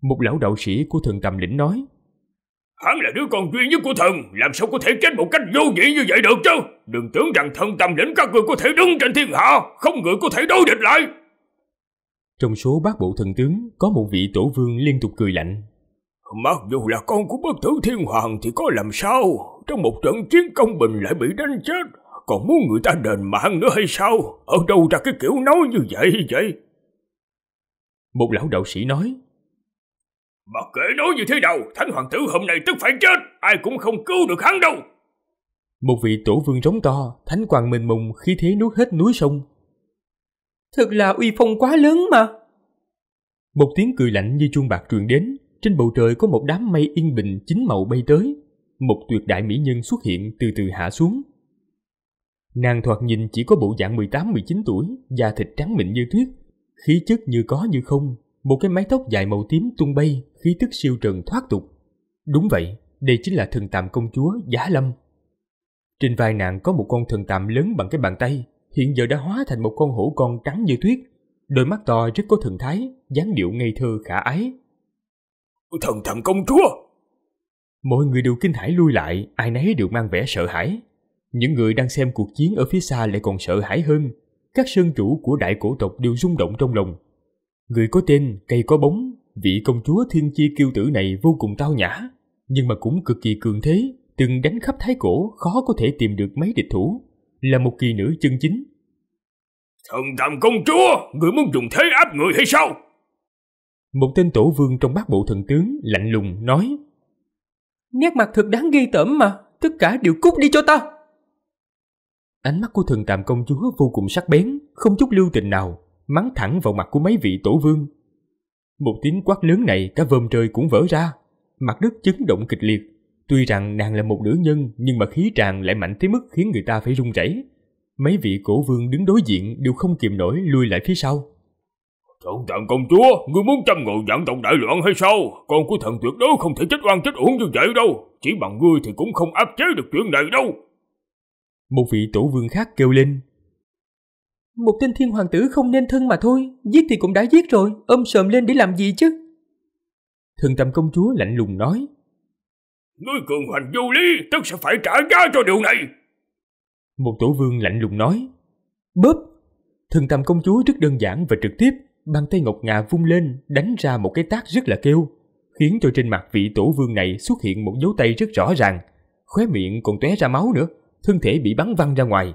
Một lão đạo sĩ của thần tầm lĩnh nói, Hắn là đứa con duy nhất của thần, làm sao có thể chết một cách vô vị như vậy được chứ? Đừng tưởng rằng thần tầm lĩnh các người có thể đứng trên thiên hạ, không người có thể đối địch lại. Trong số bát bộ thần tướng, có một vị tổ vương liên tục cười lạnh. Mặc dù là con của bất tử thiên hoàng thì có làm sao, trong một trận chiến công bình lại bị đánh chết, còn muốn người ta đền mạng nữa hay sao? Ở đâu ra cái kiểu nói như vậy vậy? Một lão đạo sĩ nói Mà kể nói như thế nào Thánh hoàng tử hôm nay tức phải chết Ai cũng không cứu được hắn đâu Một vị tổ vương trống to Thánh quang mênh mông khi thế nuốt hết núi sông Thật là uy phong quá lớn mà Một tiếng cười lạnh như chuông bạc truyền đến Trên bầu trời có một đám mây yên bình chín màu bay tới Một tuyệt đại mỹ nhân xuất hiện từ từ hạ xuống Nàng thoạt nhìn chỉ có bộ dạng 18-19 tuổi, da thịt trắng mịn như tuyết, khí chất như có như không, một cái mái tóc dài màu tím tung bay, khí tức siêu trần thoát tục. Đúng vậy, đây chính là thần tàm công chúa Giá Lâm. Trên vai nàng có một con thần tàm lớn bằng cái bàn tay, hiện giờ đã hóa thành một con hổ con trắng như tuyết, đôi mắt to rất có thần thái, dáng điệu ngây thơ khả ái. Thần tàm công chúa! Mọi người đều kinh hãi lui lại, ai nấy đều mang vẻ sợ hãi, những người đang xem cuộc chiến ở phía xa lại còn sợ hãi hơn. Các sơn chủ của đại cổ tộc đều rung động trong lòng. Người có tên, cây có bóng, vị công chúa thiên chi kiêu tử này vô cùng tao nhã, nhưng mà cũng cực kỳ cường thế, từng đánh khắp thái cổ khó có thể tìm được mấy địch thủ, là một kỳ nữ chân chính. Thần tầm công chúa, người muốn dùng thế áp người hay sao? Một tên tổ vương trong bát bộ thần tướng lạnh lùng nói. Nét mặt thật đáng ghi tởm mà, tất cả đều cút đi cho tao. Ánh mắt của thần tàm công chúa vô cùng sắc bén, không chút lưu tình nào, mắng thẳng vào mặt của mấy vị tổ vương. Một tiếng quát lớn này cả vơm trời cũng vỡ ra, mặt đất chấn động kịch liệt. Tuy rằng nàng là một nữ nhân nhưng mà khí tràng lại mạnh tới mức khiến người ta phải run rẩy. Mấy vị cổ vương đứng đối diện đều không kìm nổi lùi lại phía sau. Thần tạm công chúa, ngươi muốn trăm ngồi dạng tộc đại loạn hay sao? Con của thần tuyệt đối không thể chết oan chết uổng như vậy đâu. Chỉ bằng ngươi thì cũng không áp chế được chuyện này đâu. Một vị tổ vương khác kêu lên. Một tên thiên hoàng tử không nên thân mà thôi, giết thì cũng đã giết rồi, ôm sờm lên để làm gì chứ? Thần tầm công chúa lạnh lùng nói. Ngươi cường hành vô lý, tất sẽ phải trả giá cho điều này. Một tổ vương lạnh lùng nói. Bóp! Thần tầm công chúa rất đơn giản và trực tiếp, bàn tay ngọc ngà vung lên, đánh ra một cái tác rất là kêu, khiến cho trên mặt vị tổ vương này xuất hiện một dấu tay rất rõ ràng, khóe miệng còn tóe ra máu nữa thân thể bị bắn văng ra ngoài.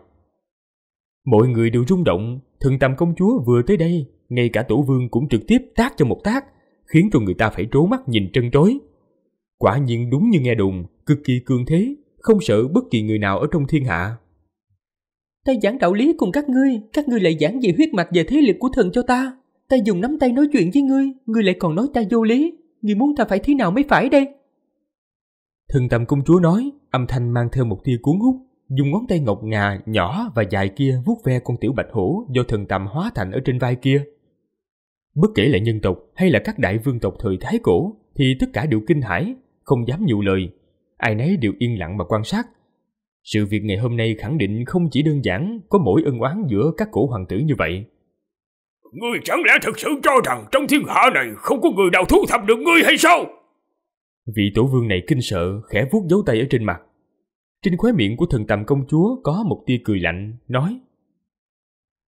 Mọi người đều rung động, thần tầm công chúa vừa tới đây, ngay cả tổ vương cũng trực tiếp tác cho một tác, khiến cho người ta phải trố mắt nhìn trân trối. Quả nhiên đúng như nghe đồn, cực kỳ cường thế, không sợ bất kỳ người nào ở trong thiên hạ. Ta giảng đạo lý cùng các ngươi, các ngươi lại giảng về huyết mạch về thế lực của thần cho ta. Ta dùng nắm tay nói chuyện với ngươi, ngươi lại còn nói ta vô lý. Ngươi muốn ta phải thế nào mới phải đây? Thần tầm công chúa nói, âm thanh mang theo một tia cuốn hút, dùng ngón tay ngọc ngà nhỏ và dài kia vuốt ve con tiểu bạch hổ do thần tầm hóa thành ở trên vai kia. Bất kể là nhân tộc hay là các đại vương tộc thời Thái Cổ thì tất cả đều kinh hãi, không dám nhiều lời. Ai nấy đều yên lặng mà quan sát. Sự việc ngày hôm nay khẳng định không chỉ đơn giản có mỗi ân oán giữa các cổ hoàng tử như vậy. Ngươi chẳng lẽ thật sự cho rằng trong thiên hạ này không có người nào thu thập được ngươi hay sao? Vị tổ vương này kinh sợ, khẽ vuốt dấu tay ở trên mặt, trên khóe miệng của thần tầm công chúa có một tia cười lạnh, nói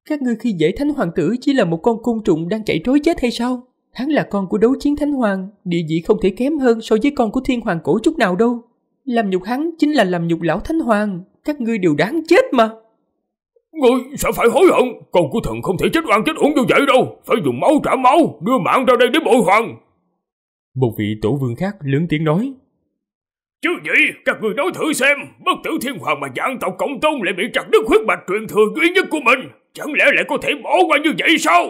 Các ngươi khi dễ thánh hoàng tử chỉ là một con côn trùng đang chạy trối chết hay sao? Hắn là con của đấu chiến thánh hoàng, địa vị không thể kém hơn so với con của thiên hoàng cổ chút nào đâu. Làm nhục hắn chính là làm nhục lão thánh hoàng, các ngươi đều đáng chết mà. Ngươi sao phải hối hận, con của thần không thể chết oan chết uổng như vậy đâu, phải dùng máu trả máu, đưa mạng ra đây để bội hoàng. Một vị tổ vương khác lớn tiếng nói. Chứ gì, các người nói thử xem, bất tử thiên hoàng mà dạng tộc cộng tôn lại bị chặt đứt huyết mạch truyền thừa duy nhất của mình, chẳng lẽ lại có thể bỏ qua như vậy sao?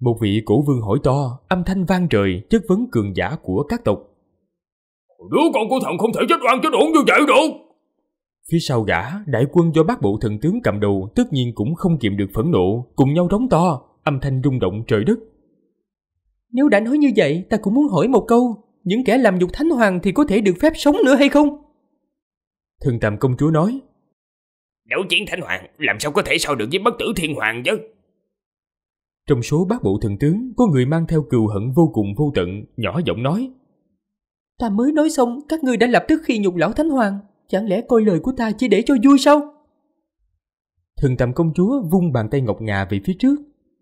Một vị cổ vương hỏi to, âm thanh vang trời, chất vấn cường giả của các tộc. Đứa con của thần không thể chết oan chết uổng như vậy được. Phía sau gã, đại quân do bác bộ thần tướng cầm đầu tất nhiên cũng không kiềm được phẫn nộ, cùng nhau đóng to, âm thanh rung động trời đất. Nếu đã nói như vậy, ta cũng muốn hỏi một câu, những kẻ làm nhục thánh hoàng thì có thể được phép sống nữa hay không? Thường tầm công chúa nói Đấu chiến thánh hoàng làm sao có thể so được với bất tử thiên hoàng chứ? Trong số bác bộ thần tướng có người mang theo cừu hận vô cùng vô tận, nhỏ giọng nói Ta mới nói xong các ngươi đã lập tức khi nhục lão thánh hoàng, chẳng lẽ coi lời của ta chỉ để cho vui sao? Thường tầm công chúa vung bàn tay ngọc ngà về phía trước,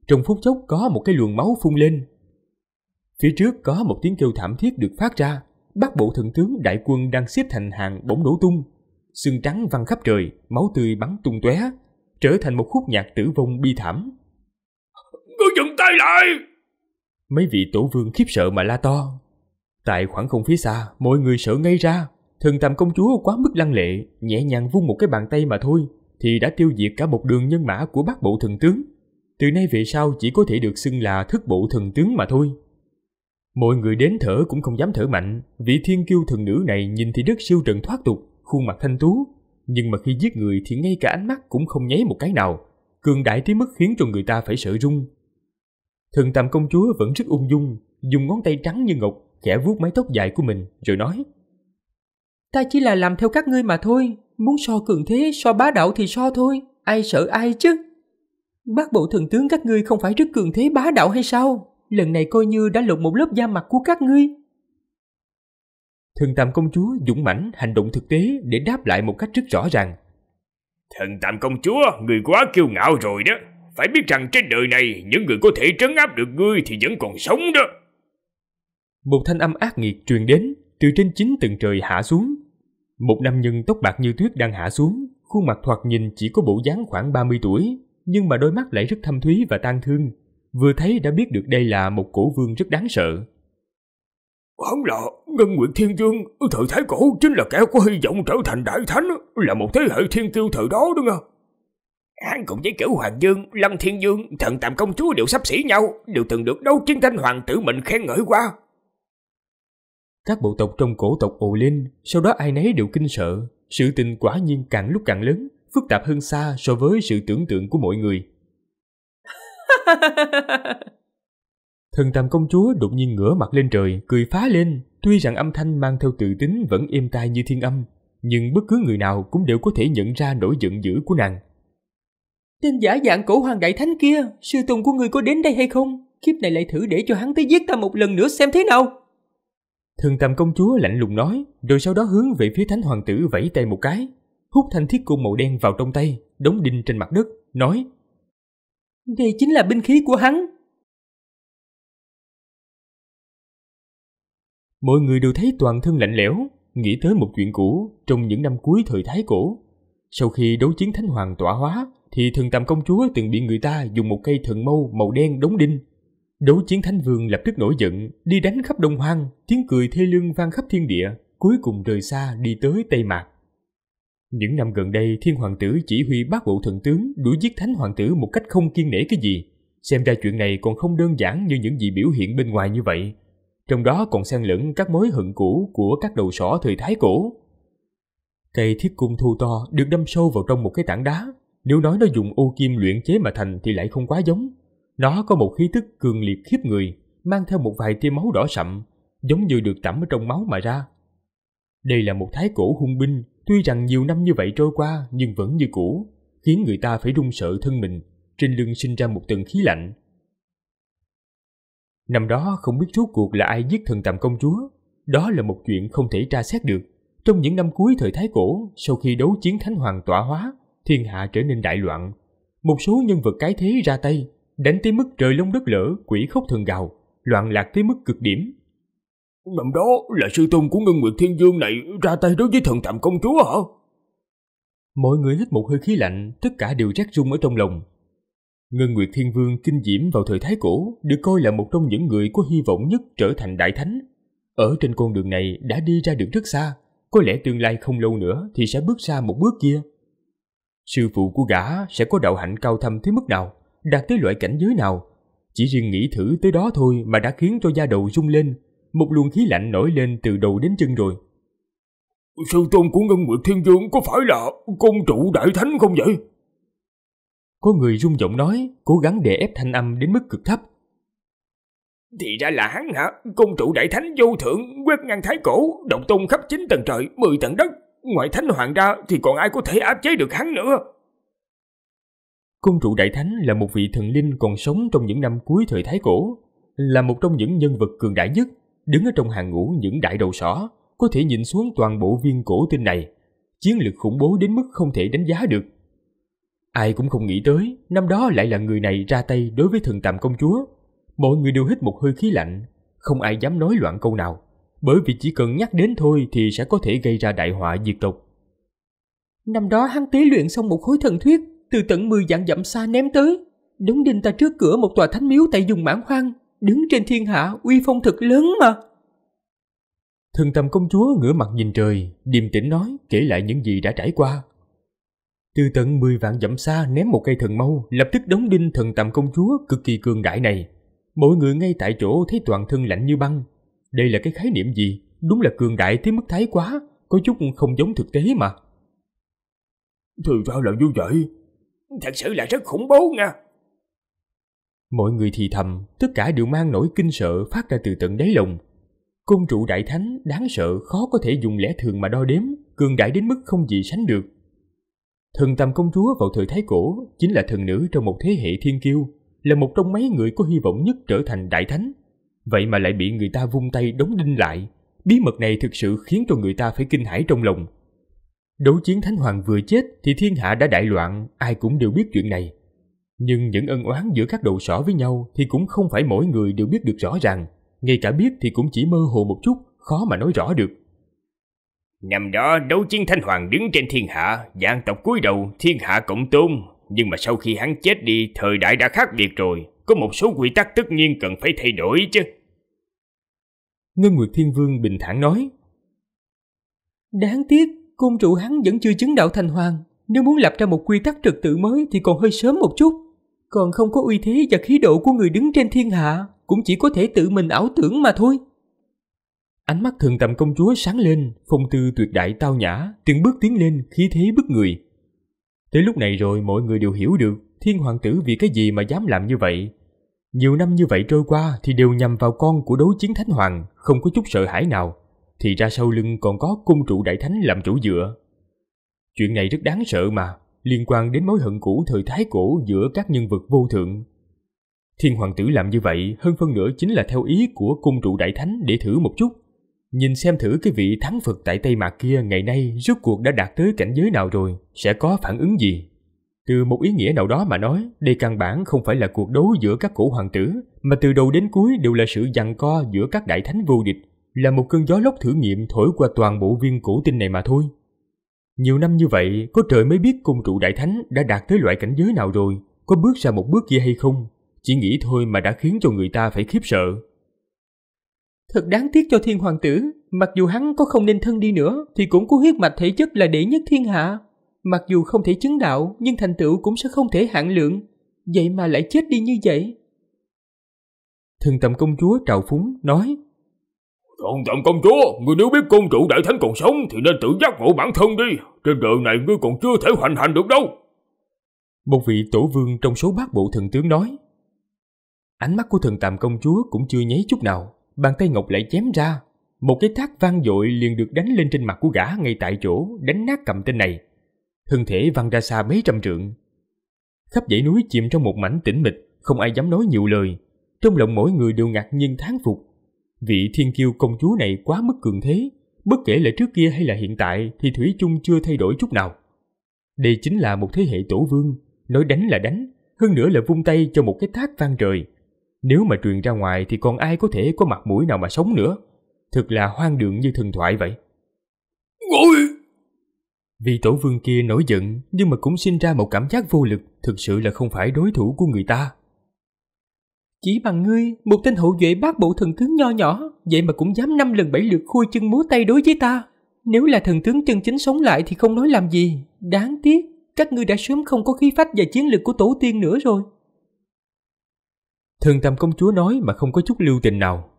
trong phút chốc có một cái luồng máu phun lên Phía trước có một tiếng kêu thảm thiết được phát ra, bác bộ thượng tướng đại quân đang xếp thành hàng bỗng nổ tung. Xương trắng văng khắp trời, máu tươi bắn tung tóe, trở thành một khúc nhạc tử vong bi thảm. Ngươi dừng tay lại! Mấy vị tổ vương khiếp sợ mà la to. Tại khoảng không phía xa, mọi người sợ ngay ra. Thần tầm công chúa quá mức lăng lệ, nhẹ nhàng vung một cái bàn tay mà thôi, thì đã tiêu diệt cả một đường nhân mã của bác bộ thần tướng. Từ nay về sau chỉ có thể được xưng là thức bộ thần tướng mà thôi. Mọi người đến thở cũng không dám thở mạnh, vị thiên kiêu thần nữ này nhìn thì rất siêu trần thoát tục, khuôn mặt thanh tú. Nhưng mà khi giết người thì ngay cả ánh mắt cũng không nháy một cái nào, cường đại tới mức khiến cho người ta phải sợ run. Thần tam công chúa vẫn rất ung dung, dùng ngón tay trắng như ngọc khẽ vuốt mái tóc dài của mình rồi nói Ta chỉ là làm theo các ngươi mà thôi, muốn so cường thế, so bá đạo thì so thôi, ai sợ ai chứ. Bác bộ thần tướng các ngươi không phải rất cường thế bá đạo hay sao? lần này coi như đã lột một lớp da mặt của các ngươi. Thần Tam công chúa dũng mãnh hành động thực tế để đáp lại một cách rất rõ ràng. Thần Tam công chúa, người quá kiêu ngạo rồi đó. Phải biết rằng trên đời này, những người có thể trấn áp được ngươi thì vẫn còn sống đó. Một thanh âm ác nghiệt truyền đến, từ trên chính tầng trời hạ xuống. Một nam nhân tóc bạc như tuyết đang hạ xuống, khuôn mặt thoạt nhìn chỉ có bộ dáng khoảng 30 tuổi, nhưng mà đôi mắt lại rất thâm thúy và tang thương, vừa thấy đã biết được đây là một cổ vương rất đáng sợ. Hắn là Ngân Nguyệt Thiên Dương, thời thái cổ chính là kẻ có hy vọng trở thành đại thánh, là một thế hệ thiên tiêu thời đó đúng không? Hắn cùng với kiểu Hoàng Dương, Lâm Thiên Dương, thần tạm công chúa đều sắp xỉ nhau, đều từng được đấu chiến thanh hoàng tử mình khen ngợi qua. Các bộ tộc trong cổ tộc ồ lên, sau đó ai nấy đều kinh sợ. Sự tình quả nhiên càng lúc càng lớn, phức tạp hơn xa so với sự tưởng tượng của mọi người. Thần tam công chúa đột nhiên ngửa mặt lên trời, cười phá lên. Tuy rằng âm thanh mang theo tự tính vẫn êm tai như thiên âm, nhưng bất cứ người nào cũng đều có thể nhận ra nỗi giận dữ của nàng. Tên giả dạng cổ hoàng đại thánh kia, sư tùng của người có đến đây hay không? Kiếp này lại thử để cho hắn tới giết ta một lần nữa xem thế nào. Thần tam công chúa lạnh lùng nói, rồi sau đó hướng về phía thánh hoàng tử vẫy tay một cái. Hút thanh thiết côn màu đen vào trong tay, đóng đinh trên mặt đất, nói đây chính là binh khí của hắn. Mọi người đều thấy toàn thân lạnh lẽo, nghĩ tới một chuyện cũ trong những năm cuối thời Thái Cổ. Sau khi đấu chiến Thánh Hoàng tỏa hóa, thì thần tàm công chúa từng bị người ta dùng một cây thần mâu màu đen đóng đinh. Đấu chiến Thánh Vương lập tức nổi giận, đi đánh khắp đông hoang, tiếng cười thê lương vang khắp thiên địa, cuối cùng rời xa đi tới Tây Mạc. Những năm gần đây, thiên hoàng tử chỉ huy bác bộ Thượng tướng đuổi giết thánh hoàng tử một cách không kiên nể cái gì. Xem ra chuyện này còn không đơn giản như những gì biểu hiện bên ngoài như vậy. Trong đó còn xen lẫn các mối hận cũ của các đầu sỏ thời Thái cổ. Cây thiết cung thu to được đâm sâu vào trong một cái tảng đá. Nếu nói nó dùng ô kim luyện chế mà thành thì lại không quá giống. Nó có một khí tức cường liệt khiếp người, mang theo một vài tia máu đỏ sậm, giống như được tẩm ở trong máu mà ra. Đây là một thái cổ hung binh Tuy rằng nhiều năm như vậy trôi qua nhưng vẫn như cũ, khiến người ta phải run sợ thân mình, trên lưng sinh ra một tầng khí lạnh. Năm đó không biết rốt cuộc là ai giết thần tạm công chúa, đó là một chuyện không thể tra xét được. Trong những năm cuối thời Thái Cổ, sau khi đấu chiến Thánh Hoàng tỏa hóa, thiên hạ trở nên đại loạn. Một số nhân vật cái thế ra tay, đánh tới mức trời lông đất lở, quỷ khóc thần gào, loạn lạc tới mức cực điểm. Năm đó là sư tôn của Ngân Nguyệt Thiên Dương này ra tay đối với thần tạm công chúa hả? Mọi người hít một hơi khí lạnh, tất cả đều rác rung ở trong lòng. Ngân Nguyệt Thiên Vương kinh diễm vào thời Thái Cổ được coi là một trong những người có hy vọng nhất trở thành đại thánh. Ở trên con đường này đã đi ra được rất xa, có lẽ tương lai không lâu nữa thì sẽ bước ra một bước kia. Sư phụ của gã sẽ có đạo hạnh cao thâm tới mức nào, đạt tới loại cảnh giới nào. Chỉ riêng nghĩ thử tới đó thôi mà đã khiến cho da đầu rung lên, một luồng khí lạnh nổi lên từ đầu đến chân rồi. Sư tôn của Ngân Nguyệt Thiên Dương có phải là công trụ đại thánh không vậy? Có người rung giọng nói, cố gắng để ép thanh âm đến mức cực thấp. Thì ra là hắn hả? Công trụ đại thánh vô thượng, quét ngang thái cổ, động tung khắp chín tầng trời, mười tầng đất. Ngoại thánh hoàng ra thì còn ai có thể áp chế được hắn nữa. Công trụ đại thánh là một vị thần linh còn sống trong những năm cuối thời thái cổ, là một trong những nhân vật cường đại nhất đứng ở trong hàng ngũ những đại đầu sỏ, có thể nhìn xuống toàn bộ viên cổ tinh này. Chiến lực khủng bố đến mức không thể đánh giá được. Ai cũng không nghĩ tới, năm đó lại là người này ra tay đối với thần tàm công chúa. Mọi người đều hít một hơi khí lạnh, không ai dám nói loạn câu nào, bởi vì chỉ cần nhắc đến thôi thì sẽ có thể gây ra đại họa diệt tộc. Năm đó hắn tế luyện xong một khối thần thuyết, từ tận 10 dặm dặm xa ném tới, đứng đinh ta trước cửa một tòa thánh miếu tại dùng mãn hoang, đứng trên thiên hạ uy phong thật lớn mà. Thần tầm công chúa ngửa mặt nhìn trời, điềm tĩnh nói kể lại những gì đã trải qua. Từ tận mười vạn dặm xa ném một cây thần mâu, lập tức đóng đinh thần tầm công chúa cực kỳ cường đại này. Mọi người ngay tại chỗ thấy toàn thân lạnh như băng. Đây là cái khái niệm gì? Đúng là cường đại tới mức thái quá, có chút không giống thực tế mà. Thì ra là như vậy. Thật sự là rất khủng bố nha. Mọi người thì thầm, tất cả đều mang nỗi kinh sợ phát ra từ tận đáy lòng. công trụ đại thánh đáng sợ khó có thể dùng lẽ thường mà đo đếm, cường đại đến mức không gì sánh được. Thần tầm công chúa vào thời Thái Cổ chính là thần nữ trong một thế hệ thiên kiêu, là một trong mấy người có hy vọng nhất trở thành đại thánh. Vậy mà lại bị người ta vung tay đóng đinh lại, bí mật này thực sự khiến cho người ta phải kinh hãi trong lòng. Đấu chiến thánh hoàng vừa chết thì thiên hạ đã đại loạn, ai cũng đều biết chuyện này. Nhưng những ân oán giữa các đầu sỏ với nhau thì cũng không phải mỗi người đều biết được rõ ràng, ngay cả biết thì cũng chỉ mơ hồ một chút, khó mà nói rõ được. Năm đó đấu chiến Thanh Hoàng đứng trên thiên hạ, dạng tộc cúi đầu thiên hạ cộng tôn, nhưng mà sau khi hắn chết đi thời đại đã khác biệt rồi, có một số quy tắc tất nhiên cần phải thay đổi chứ. Ngân Nguyệt Thiên Vương bình thản nói Đáng tiếc, cung trụ hắn vẫn chưa chứng đạo thành hoàng Nếu muốn lập ra một quy tắc trật tự mới thì còn hơi sớm một chút còn không có uy thế và khí độ của người đứng trên thiên hạ, cũng chỉ có thể tự mình ảo tưởng mà thôi. Ánh mắt thường tầm công chúa sáng lên, phong tư tuyệt đại tao nhã, từng bước tiến lên, khí thế bức người. Tới lúc này rồi mọi người đều hiểu được thiên hoàng tử vì cái gì mà dám làm như vậy. Nhiều năm như vậy trôi qua thì đều nhằm vào con của đấu chiến thánh hoàng, không có chút sợ hãi nào. Thì ra sau lưng còn có cung trụ đại thánh làm chủ dựa. Chuyện này rất đáng sợ mà, liên quan đến mối hận cũ thời thái cổ giữa các nhân vật vô thượng. Thiên hoàng tử làm như vậy hơn phân nửa chính là theo ý của cung trụ đại thánh để thử một chút. Nhìn xem thử cái vị thắng Phật tại Tây Mạc kia ngày nay rốt cuộc đã đạt tới cảnh giới nào rồi, sẽ có phản ứng gì. Từ một ý nghĩa nào đó mà nói, đây căn bản không phải là cuộc đấu giữa các cổ hoàng tử, mà từ đầu đến cuối đều là sự giằng co giữa các đại thánh vô địch, là một cơn gió lốc thử nghiệm thổi qua toàn bộ viên cổ tinh này mà thôi. Nhiều năm như vậy, có trời mới biết cung trụ đại thánh đã đạt tới loại cảnh giới nào rồi, có bước ra một bước kia hay không. Chỉ nghĩ thôi mà đã khiến cho người ta phải khiếp sợ. Thật đáng tiếc cho thiên hoàng tử, mặc dù hắn có không nên thân đi nữa thì cũng có huyết mạch thể chất là đệ nhất thiên hạ. Mặc dù không thể chứng đạo nhưng thành tựu cũng sẽ không thể hạn lượng, vậy mà lại chết đi như vậy. Thần tầm công chúa trào phúng nói Thuận tận công chúa, người nếu biết công chủ đại thánh còn sống thì nên tự giác ngộ bản thân đi. Trên đời này ngươi còn chưa thể hoành hành được đâu. Một vị tổ vương trong số bát bộ thần tướng nói. Ánh mắt của thần tạm công chúa cũng chưa nháy chút nào, bàn tay ngọc lại chém ra. Một cái thác vang dội liền được đánh lên trên mặt của gã ngay tại chỗ, đánh nát cầm tên này. Thân thể văng ra xa mấy trăm trượng. Khắp dãy núi chìm trong một mảnh tĩnh mịch, không ai dám nói nhiều lời. Trong lòng mỗi người đều ngạc nhiên thán phục Vị thiên kiêu công chúa này quá mức cường thế, bất kể là trước kia hay là hiện tại thì Thủy chung chưa thay đổi chút nào. Đây chính là một thế hệ tổ vương, nói đánh là đánh, hơn nữa là vung tay cho một cái thác vang trời. Nếu mà truyền ra ngoài thì còn ai có thể có mặt mũi nào mà sống nữa. Thật là hoang đường như thần thoại vậy. Ngồi! Vì tổ vương kia nổi giận nhưng mà cũng sinh ra một cảm giác vô lực thực sự là không phải đối thủ của người ta. Chỉ bằng ngươi, một tên hậu duệ bát bộ thần tướng nho nhỏ, vậy mà cũng dám năm lần bảy lượt khui chân múa tay đối với ta. Nếu là thần tướng chân chính sống lại thì không nói làm gì. Đáng tiếc, các ngươi đã sớm không có khí phách và chiến lực của tổ tiên nữa rồi. Thần Tam Công Chúa nói mà không có chút lưu tình nào.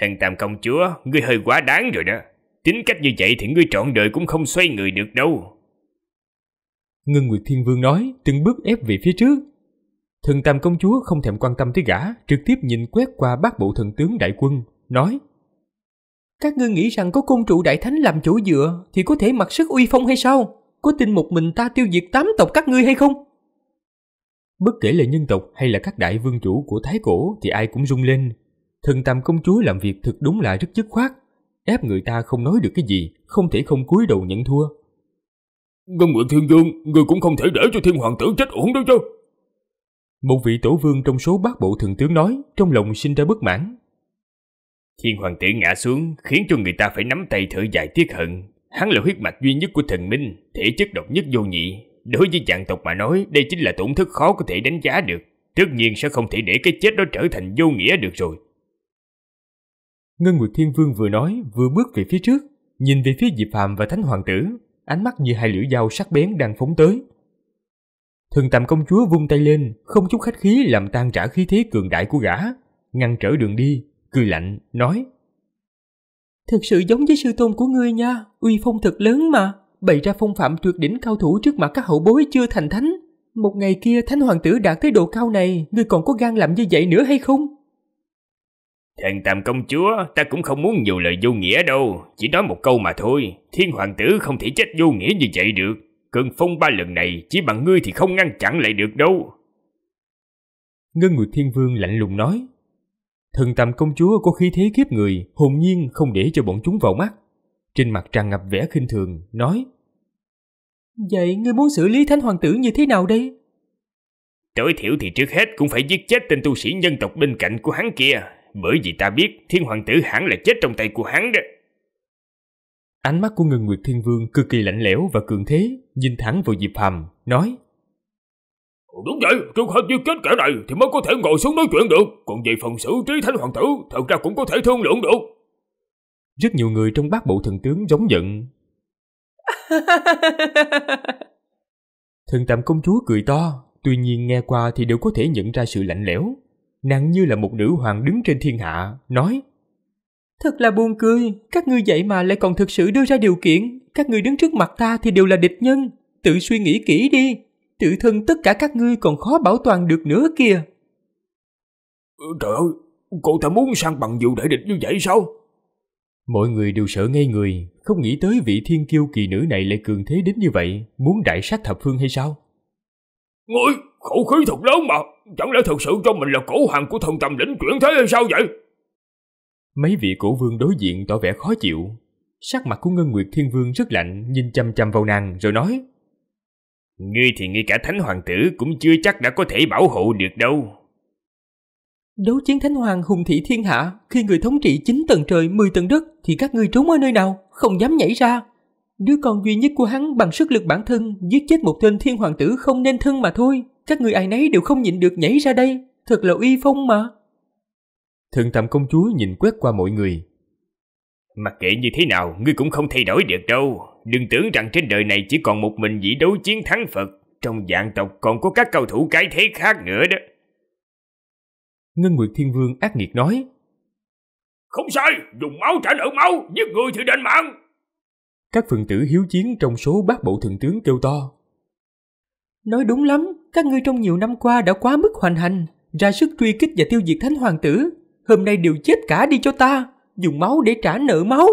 Thần Tam Công Chúa, ngươi hơi quá đáng rồi đó. Tính cách như vậy thì ngươi trọn đời cũng không xoay người được đâu. Ngân Nguyệt Thiên Vương nói, từng bước ép về phía trước, Thần tam công chúa không thèm quan tâm tới gã, trực tiếp nhìn quét qua bác bộ thần tướng đại quân, nói Các ngươi nghĩ rằng có côn trụ đại thánh làm chủ dựa thì có thể mặc sức uy phong hay sao? Có tin một mình ta tiêu diệt tám tộc các ngươi hay không? Bất kể là nhân tộc hay là các đại vương chủ của Thái Cổ thì ai cũng rung lên. Thần tam công chúa làm việc thực đúng là rất dứt khoát, ép người ta không nói được cái gì, không thể không cúi đầu nhận thua. Ngân Nguyệt Thiên Dương, người cũng không thể để cho Thiên Hoàng tử chết uổng đâu chứ. Một vị tổ vương trong số bát bộ thượng tướng nói, trong lòng sinh ra bất mãn. Thiên hoàng tử ngã xuống khiến cho người ta phải nắm tay thở dài tiếc hận. Hắn là huyết mạch duy nhất của thần minh, thể chất độc nhất vô nhị. Đối với dạng tộc mà nói, đây chính là tổn thất khó có thể đánh giá được. Tất nhiên sẽ không thể để cái chết đó trở thành vô nghĩa được rồi. Ngân Nguyệt Thiên Vương vừa nói vừa bước về phía trước, nhìn về phía Diệp Phàm và Thánh Hoàng Tử, ánh mắt như hai lưỡi dao sắc bén đang phóng tới. Thần tạm công chúa vung tay lên, không chút khách khí làm tan trả khí thế cường đại của gã, ngăn trở đường đi, cười lạnh, nói. Thực sự giống với sư tôn của ngươi nha, uy phong thật lớn mà, bày ra phong phạm tuyệt đỉnh cao thủ trước mặt các hậu bối chưa thành thánh. Một ngày kia thánh hoàng tử đạt tới độ cao này, ngươi còn có gan làm như vậy nữa hay không? Thần tạm công chúa, ta cũng không muốn nhiều lời vô nghĩa đâu, chỉ nói một câu mà thôi, thiên hoàng tử không thể chết vô nghĩa như vậy được. Cơn phong ba lần này chỉ bằng ngươi thì không ngăn chặn lại được đâu. Ngân Nguyệt Thiên Vương lạnh lùng nói. Thần tàm công chúa có khí thế kiếp người, hồn nhiên không để cho bọn chúng vào mắt. Trên mặt tràn ngập vẻ khinh thường, nói. Vậy ngươi muốn xử lý Thánh Hoàng tử như thế nào đây? Tối thiểu thì trước hết cũng phải giết chết tên tu sĩ nhân tộc bên cạnh của hắn kia. Bởi vì ta biết thiên hoàng tử hẳn là chết trong tay của hắn đó. Ánh mắt của ngân nguyệt thiên vương cực kỳ lạnh lẽo và cường thế, nhìn thẳng vào Diệp Hàm, nói Đúng vậy, trường hợp như kết kẻ này thì mới có thể ngồi xuống nói chuyện được, còn về phần xử trí thánh hoàng tử, thật ra cũng có thể thương lượng được. Rất nhiều người trong bát bộ thần tướng giống giận. thần tạm công chúa cười to, tuy nhiên nghe qua thì đều có thể nhận ra sự lạnh lẽo. Nàng như là một nữ hoàng đứng trên thiên hạ, nói Thật là buồn cười, các ngươi vậy mà lại còn thực sự đưa ra điều kiện, các ngươi đứng trước mặt ta thì đều là địch nhân, tự suy nghĩ kỹ đi, tự thân tất cả các ngươi còn khó bảo toàn được nữa kìa. Ừ, trời ơi, cô ta muốn sang bằng dù để địch như vậy sao? Mọi người đều sợ ngây người, không nghĩ tới vị thiên kiêu kỳ nữ này lại cường thế đến như vậy, muốn đại sát thập phương hay sao? Ngươi, khẩu khí thật lớn mà, chẳng lẽ thật sự cho mình là cổ hàng của thần tầm lĩnh chuyển thế hay sao vậy? Mấy vị cổ vương đối diện tỏ vẻ khó chịu. Sắc mặt của Ngân Nguyệt Thiên Vương rất lạnh, nhìn chăm chăm vào nàng rồi nói. Ngươi thì ngay cả Thánh Hoàng tử cũng chưa chắc đã có thể bảo hộ được đâu. Đấu chiến Thánh Hoàng hùng thị thiên hạ, khi người thống trị 9 tầng trời 10 tầng đất thì các ngươi trốn ở nơi nào, không dám nhảy ra. Đứa con duy nhất của hắn bằng sức lực bản thân giết chết một tên thiên hoàng tử không nên thân mà thôi. Các ngươi ai nấy đều không nhịn được nhảy ra đây, thật là uy phong mà. Thần thầm công chúa nhìn quét qua mọi người. Mặc kệ như thế nào, ngươi cũng không thay đổi được đâu. Đừng tưởng rằng trên đời này chỉ còn một mình dĩ đấu chiến thắng Phật. Trong dạng tộc còn có các cầu thủ cái thế khác nữa đó. Ngân Nguyệt Thiên Vương ác nghiệt nói. Không sai, dùng máu trả nợ máu, giết người thì đền mạng. Các phần tử hiếu chiến trong số bác bộ thượng tướng kêu to. Nói đúng lắm, các ngươi trong nhiều năm qua đã quá mức hoành hành, ra sức truy kích và tiêu diệt thánh hoàng tử, hôm nay đều chết cả đi cho ta, dùng máu để trả nợ máu.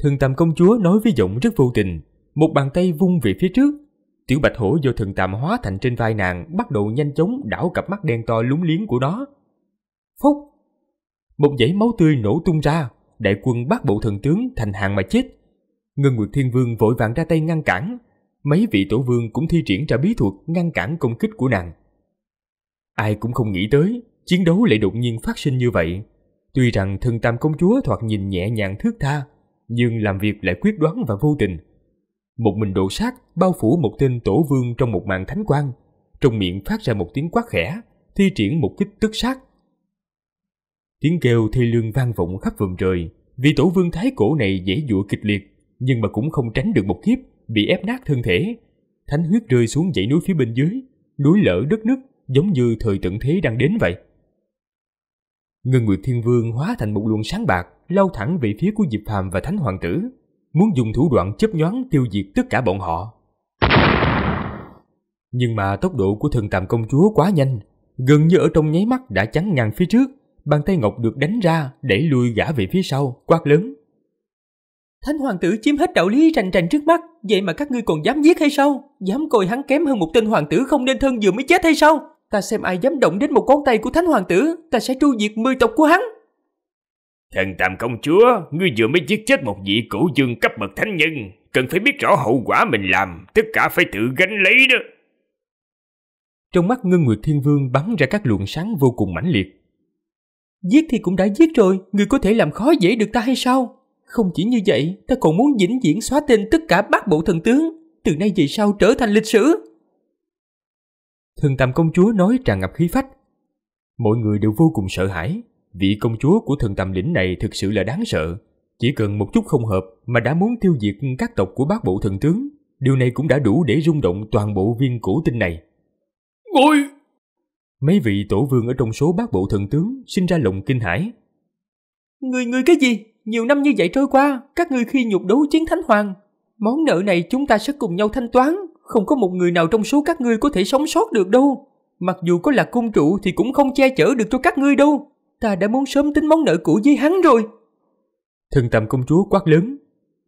Thần tàm công chúa nói với giọng rất vô tình, một bàn tay vung về phía trước. Tiểu bạch hổ do thần tàm hóa thành trên vai nàng bắt đầu nhanh chóng đảo cặp mắt đen to lúng liếng của nó. Phúc! Một dãy máu tươi nổ tung ra, đại quân bắt bộ thần tướng thành hàng mà chết. Ngân Nguyệt Thiên Vương vội vàng ra tay ngăn cản, mấy vị tổ vương cũng thi triển ra bí thuật ngăn cản công kích của nàng. Ai cũng không nghĩ tới, chiến đấu lại đột nhiên phát sinh như vậy. Tuy rằng thần tam công chúa thoạt nhìn nhẹ nhàng thước tha, nhưng làm việc lại quyết đoán và vô tình. Một mình đổ sát bao phủ một tên tổ vương trong một màn thánh quang, trong miệng phát ra một tiếng quát khẽ, thi triển một kích tức sát. Tiếng kêu thê lương vang vọng khắp vùng trời, vì tổ vương thái cổ này dễ dụa kịch liệt, nhưng mà cũng không tránh được một kiếp, bị ép nát thân thể. Thánh huyết rơi xuống dãy núi phía bên dưới, núi lở đất nứt giống như thời tận thế đang đến vậy. Ngân Nguyệt Thiên Vương hóa thành một luồng sáng bạc, lao thẳng về phía của Diệp Phàm và Thánh Hoàng tử, muốn dùng thủ đoạn chớp nhoáng tiêu diệt tất cả bọn họ. Nhưng mà tốc độ của thần tàm công chúa quá nhanh, gần như ở trong nháy mắt đã chắn ngang phía trước, bàn tay ngọc được đánh ra để lui gã về phía sau, quát lớn. Thánh hoàng tử chiếm hết đạo lý rành rành trước mắt, vậy mà các ngươi còn dám giết hay sao? Dám coi hắn kém hơn một tên hoàng tử không nên thân vừa mới chết hay sao? ta xem ai dám động đến một con tay của thánh hoàng tử, ta sẽ tru diệt mười tộc của hắn. Thần tam công chúa, ngươi vừa mới giết chết một vị cửu dương cấp bậc thánh nhân, cần phải biết rõ hậu quả mình làm, tất cả phải tự gánh lấy đó. Trong mắt Ngân Nguyệt Thiên Vương bắn ra các luồng sáng vô cùng mãnh liệt. Giết thì cũng đã giết rồi, ngươi có thể làm khó dễ được ta hay sao? Không chỉ như vậy, ta còn muốn vĩnh viễn xóa tên tất cả bát bộ thần tướng, từ nay về sau trở thành lịch sử. Thần Tầm công chúa nói tràn ngập khí phách. Mọi người đều vô cùng sợ hãi, vị công chúa của thần Tầm lĩnh này thực sự là đáng sợ. Chỉ cần một chút không hợp mà đã muốn tiêu diệt các tộc của bác bộ thần tướng, điều này cũng đã đủ để rung động toàn bộ viên cổ tinh này. Ôi! Mấy vị tổ vương ở trong số bác bộ thần tướng sinh ra lòng kinh hãi. Người người cái gì? Nhiều năm như vậy trôi qua, các ngươi khi nhục đấu chiến thánh hoàng. Món nợ này chúng ta sẽ cùng nhau thanh toán không có một người nào trong số các ngươi có thể sống sót được đâu. Mặc dù có là cung trụ thì cũng không che chở được cho các ngươi đâu. Ta đã muốn sớm tính món nợ cũ với hắn rồi. Thần tầm công chúa quát lớn.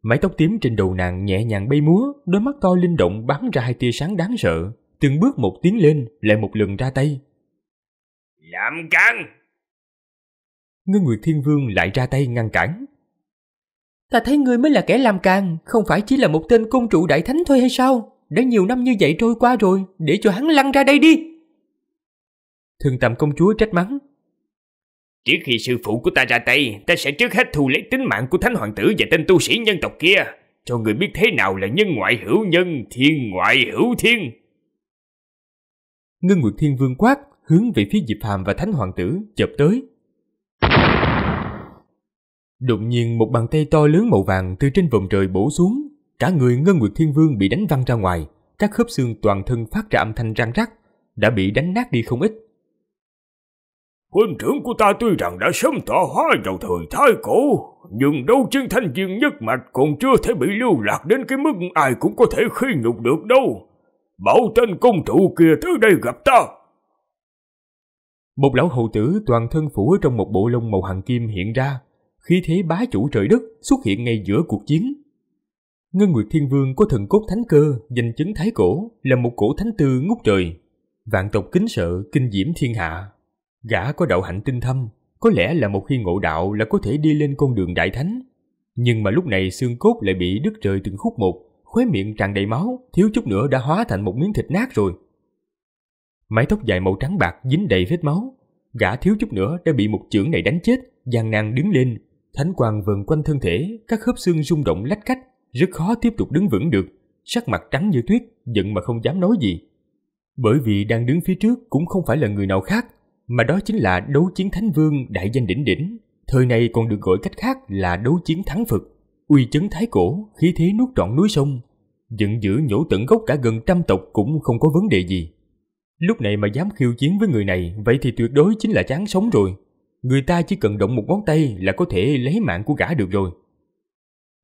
Mái tóc tím trên đầu nàng nhẹ nhàng bay múa, đôi mắt to linh động bắn ra hai tia sáng đáng sợ. Từng bước một tiến lên, lại một lần ra tay. Làm căng! Ngân Nguyệt Thiên Vương lại ra tay ngăn cản. Ta thấy ngươi mới là kẻ làm càng, không phải chỉ là một tên công trụ đại thánh thôi hay sao? đã nhiều năm như vậy trôi qua rồi, để cho hắn lăn ra đây đi. Thường tầm công chúa trách mắng. Trước khi sư phụ của ta ra tay, ta sẽ trước hết thu lấy tính mạng của thánh hoàng tử và tên tu sĩ nhân tộc kia, cho người biết thế nào là nhân ngoại hữu nhân, thiên ngoại hữu thiên. Ngân Nguyệt Thiên Vương quát, hướng về phía Diệp Hàm và Thánh Hoàng tử chộp tới. Đột nhiên một bàn tay to lớn màu vàng từ trên vòng trời bổ xuống, Cả người Ngân Nguyệt Thiên Vương bị đánh văng ra ngoài, các khớp xương toàn thân phát ra âm thanh răng rắc, đã bị đánh nát đi không ít. Huynh trưởng của ta tuy rằng đã sớm tọa hóa vào thời thái cổ, nhưng đấu chiến thanh viên nhất mạch còn chưa thể bị lưu lạc đến cái mức ai cũng có thể khi nhục được đâu. Bảo tên công thủ kia tới đây gặp ta. Một lão hầu tử toàn thân phủ trong một bộ lông màu hoàng kim hiện ra, khí thế bá chủ trời đất xuất hiện ngay giữa cuộc chiến. Ngân Nguyệt Thiên Vương có thần cốt thánh cơ, danh chứng thái cổ, là một cổ thánh tư ngút trời. Vạn tộc kính sợ, kinh diễm thiên hạ. Gã có đạo hạnh tinh thâm, có lẽ là một khi ngộ đạo là có thể đi lên con đường đại thánh. Nhưng mà lúc này xương cốt lại bị đứt rời từng khúc một, khóe miệng tràn đầy máu, thiếu chút nữa đã hóa thành một miếng thịt nát rồi. Mái tóc dài màu trắng bạc dính đầy vết máu, gã thiếu chút nữa đã bị một chưởng này đánh chết, gian nan đứng lên, thánh quang vần quanh thân thể, các khớp xương rung động lách cách, rất khó tiếp tục đứng vững được, sắc mặt trắng như tuyết, giận mà không dám nói gì. Bởi vì đang đứng phía trước cũng không phải là người nào khác, mà đó chính là đấu chiến thánh vương đại danh đỉnh đỉnh, thời này còn được gọi cách khác là đấu chiến thắng Phật, uy chấn thái cổ, khí thế nuốt trọn núi sông, giận dữ nhổ tận gốc cả gần trăm tộc cũng không có vấn đề gì. Lúc này mà dám khiêu chiến với người này, vậy thì tuyệt đối chính là chán sống rồi. Người ta chỉ cần động một ngón tay là có thể lấy mạng của gã được rồi.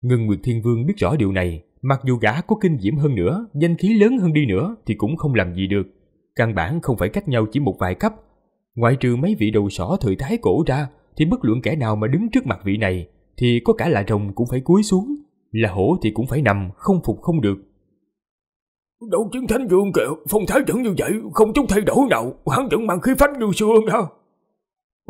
Ngân Nguyệt Thiên Vương biết rõ điều này, mặc dù gã có kinh diễm hơn nữa, danh khí lớn hơn đi nữa thì cũng không làm gì được. Căn bản không phải cách nhau chỉ một vài cấp. Ngoại trừ mấy vị đầu sỏ thời thái cổ ra, thì bất luận kẻ nào mà đứng trước mặt vị này, thì có cả là rồng cũng phải cúi xuống, là hổ thì cũng phải nằm, không phục không được. Đấu chiến thánh vương kìa, phong thái vẫn như vậy, không chút thay đổi nào, hắn vẫn mang khí phách như xưa đó.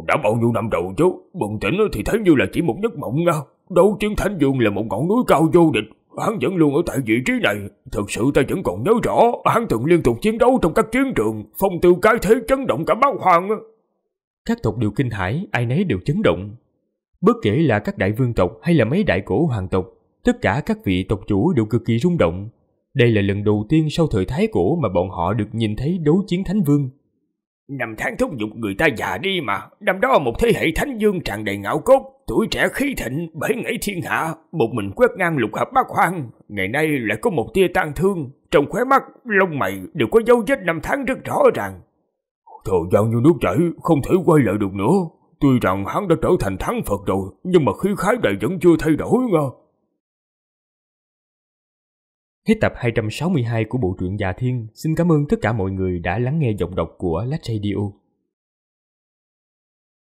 Đã bao nhiêu năm đầu chứ, bừng tỉnh thì thấy như là chỉ một giấc mộng đó đấu chiến Thánh Vương là một ngọn núi cao vô địch, hắn vẫn luôn ở tại vị trí này. Thực sự ta vẫn còn nhớ rõ, hắn từng liên tục chiến đấu trong các chiến trường, phong tiêu cái thế chấn động cả bát hoàng. Các tộc đều kinh hãi, ai nấy đều chấn động. Bất kể là các đại vương tộc hay là mấy đại cổ hoàng tộc, tất cả các vị tộc chủ đều cực kỳ rung động. Đây là lần đầu tiên sau thời thái cổ mà bọn họ được nhìn thấy đấu chiến Thánh Vương. Năm tháng thúc dục người ta già đi mà, năm đó một thế hệ Thánh Vương tràn đầy ngạo cốt, tuổi trẻ khí thịnh bể nghệ thiên hạ một mình quét ngang lục hợp bát hoang ngày nay lại có một tia tang thương trong khóe mắt lông mày đều có dấu vết năm tháng rất rõ ràng thời gian như nước chảy không thể quay lại được nữa tuy rằng hắn đã trở thành thắng phật rồi nhưng mà khí khái này vẫn chưa thay đổi ngờ Hết tập 262 của bộ truyện Già Thiên, xin cảm ơn tất cả mọi người đã lắng nghe giọng đọc của Lách Radio.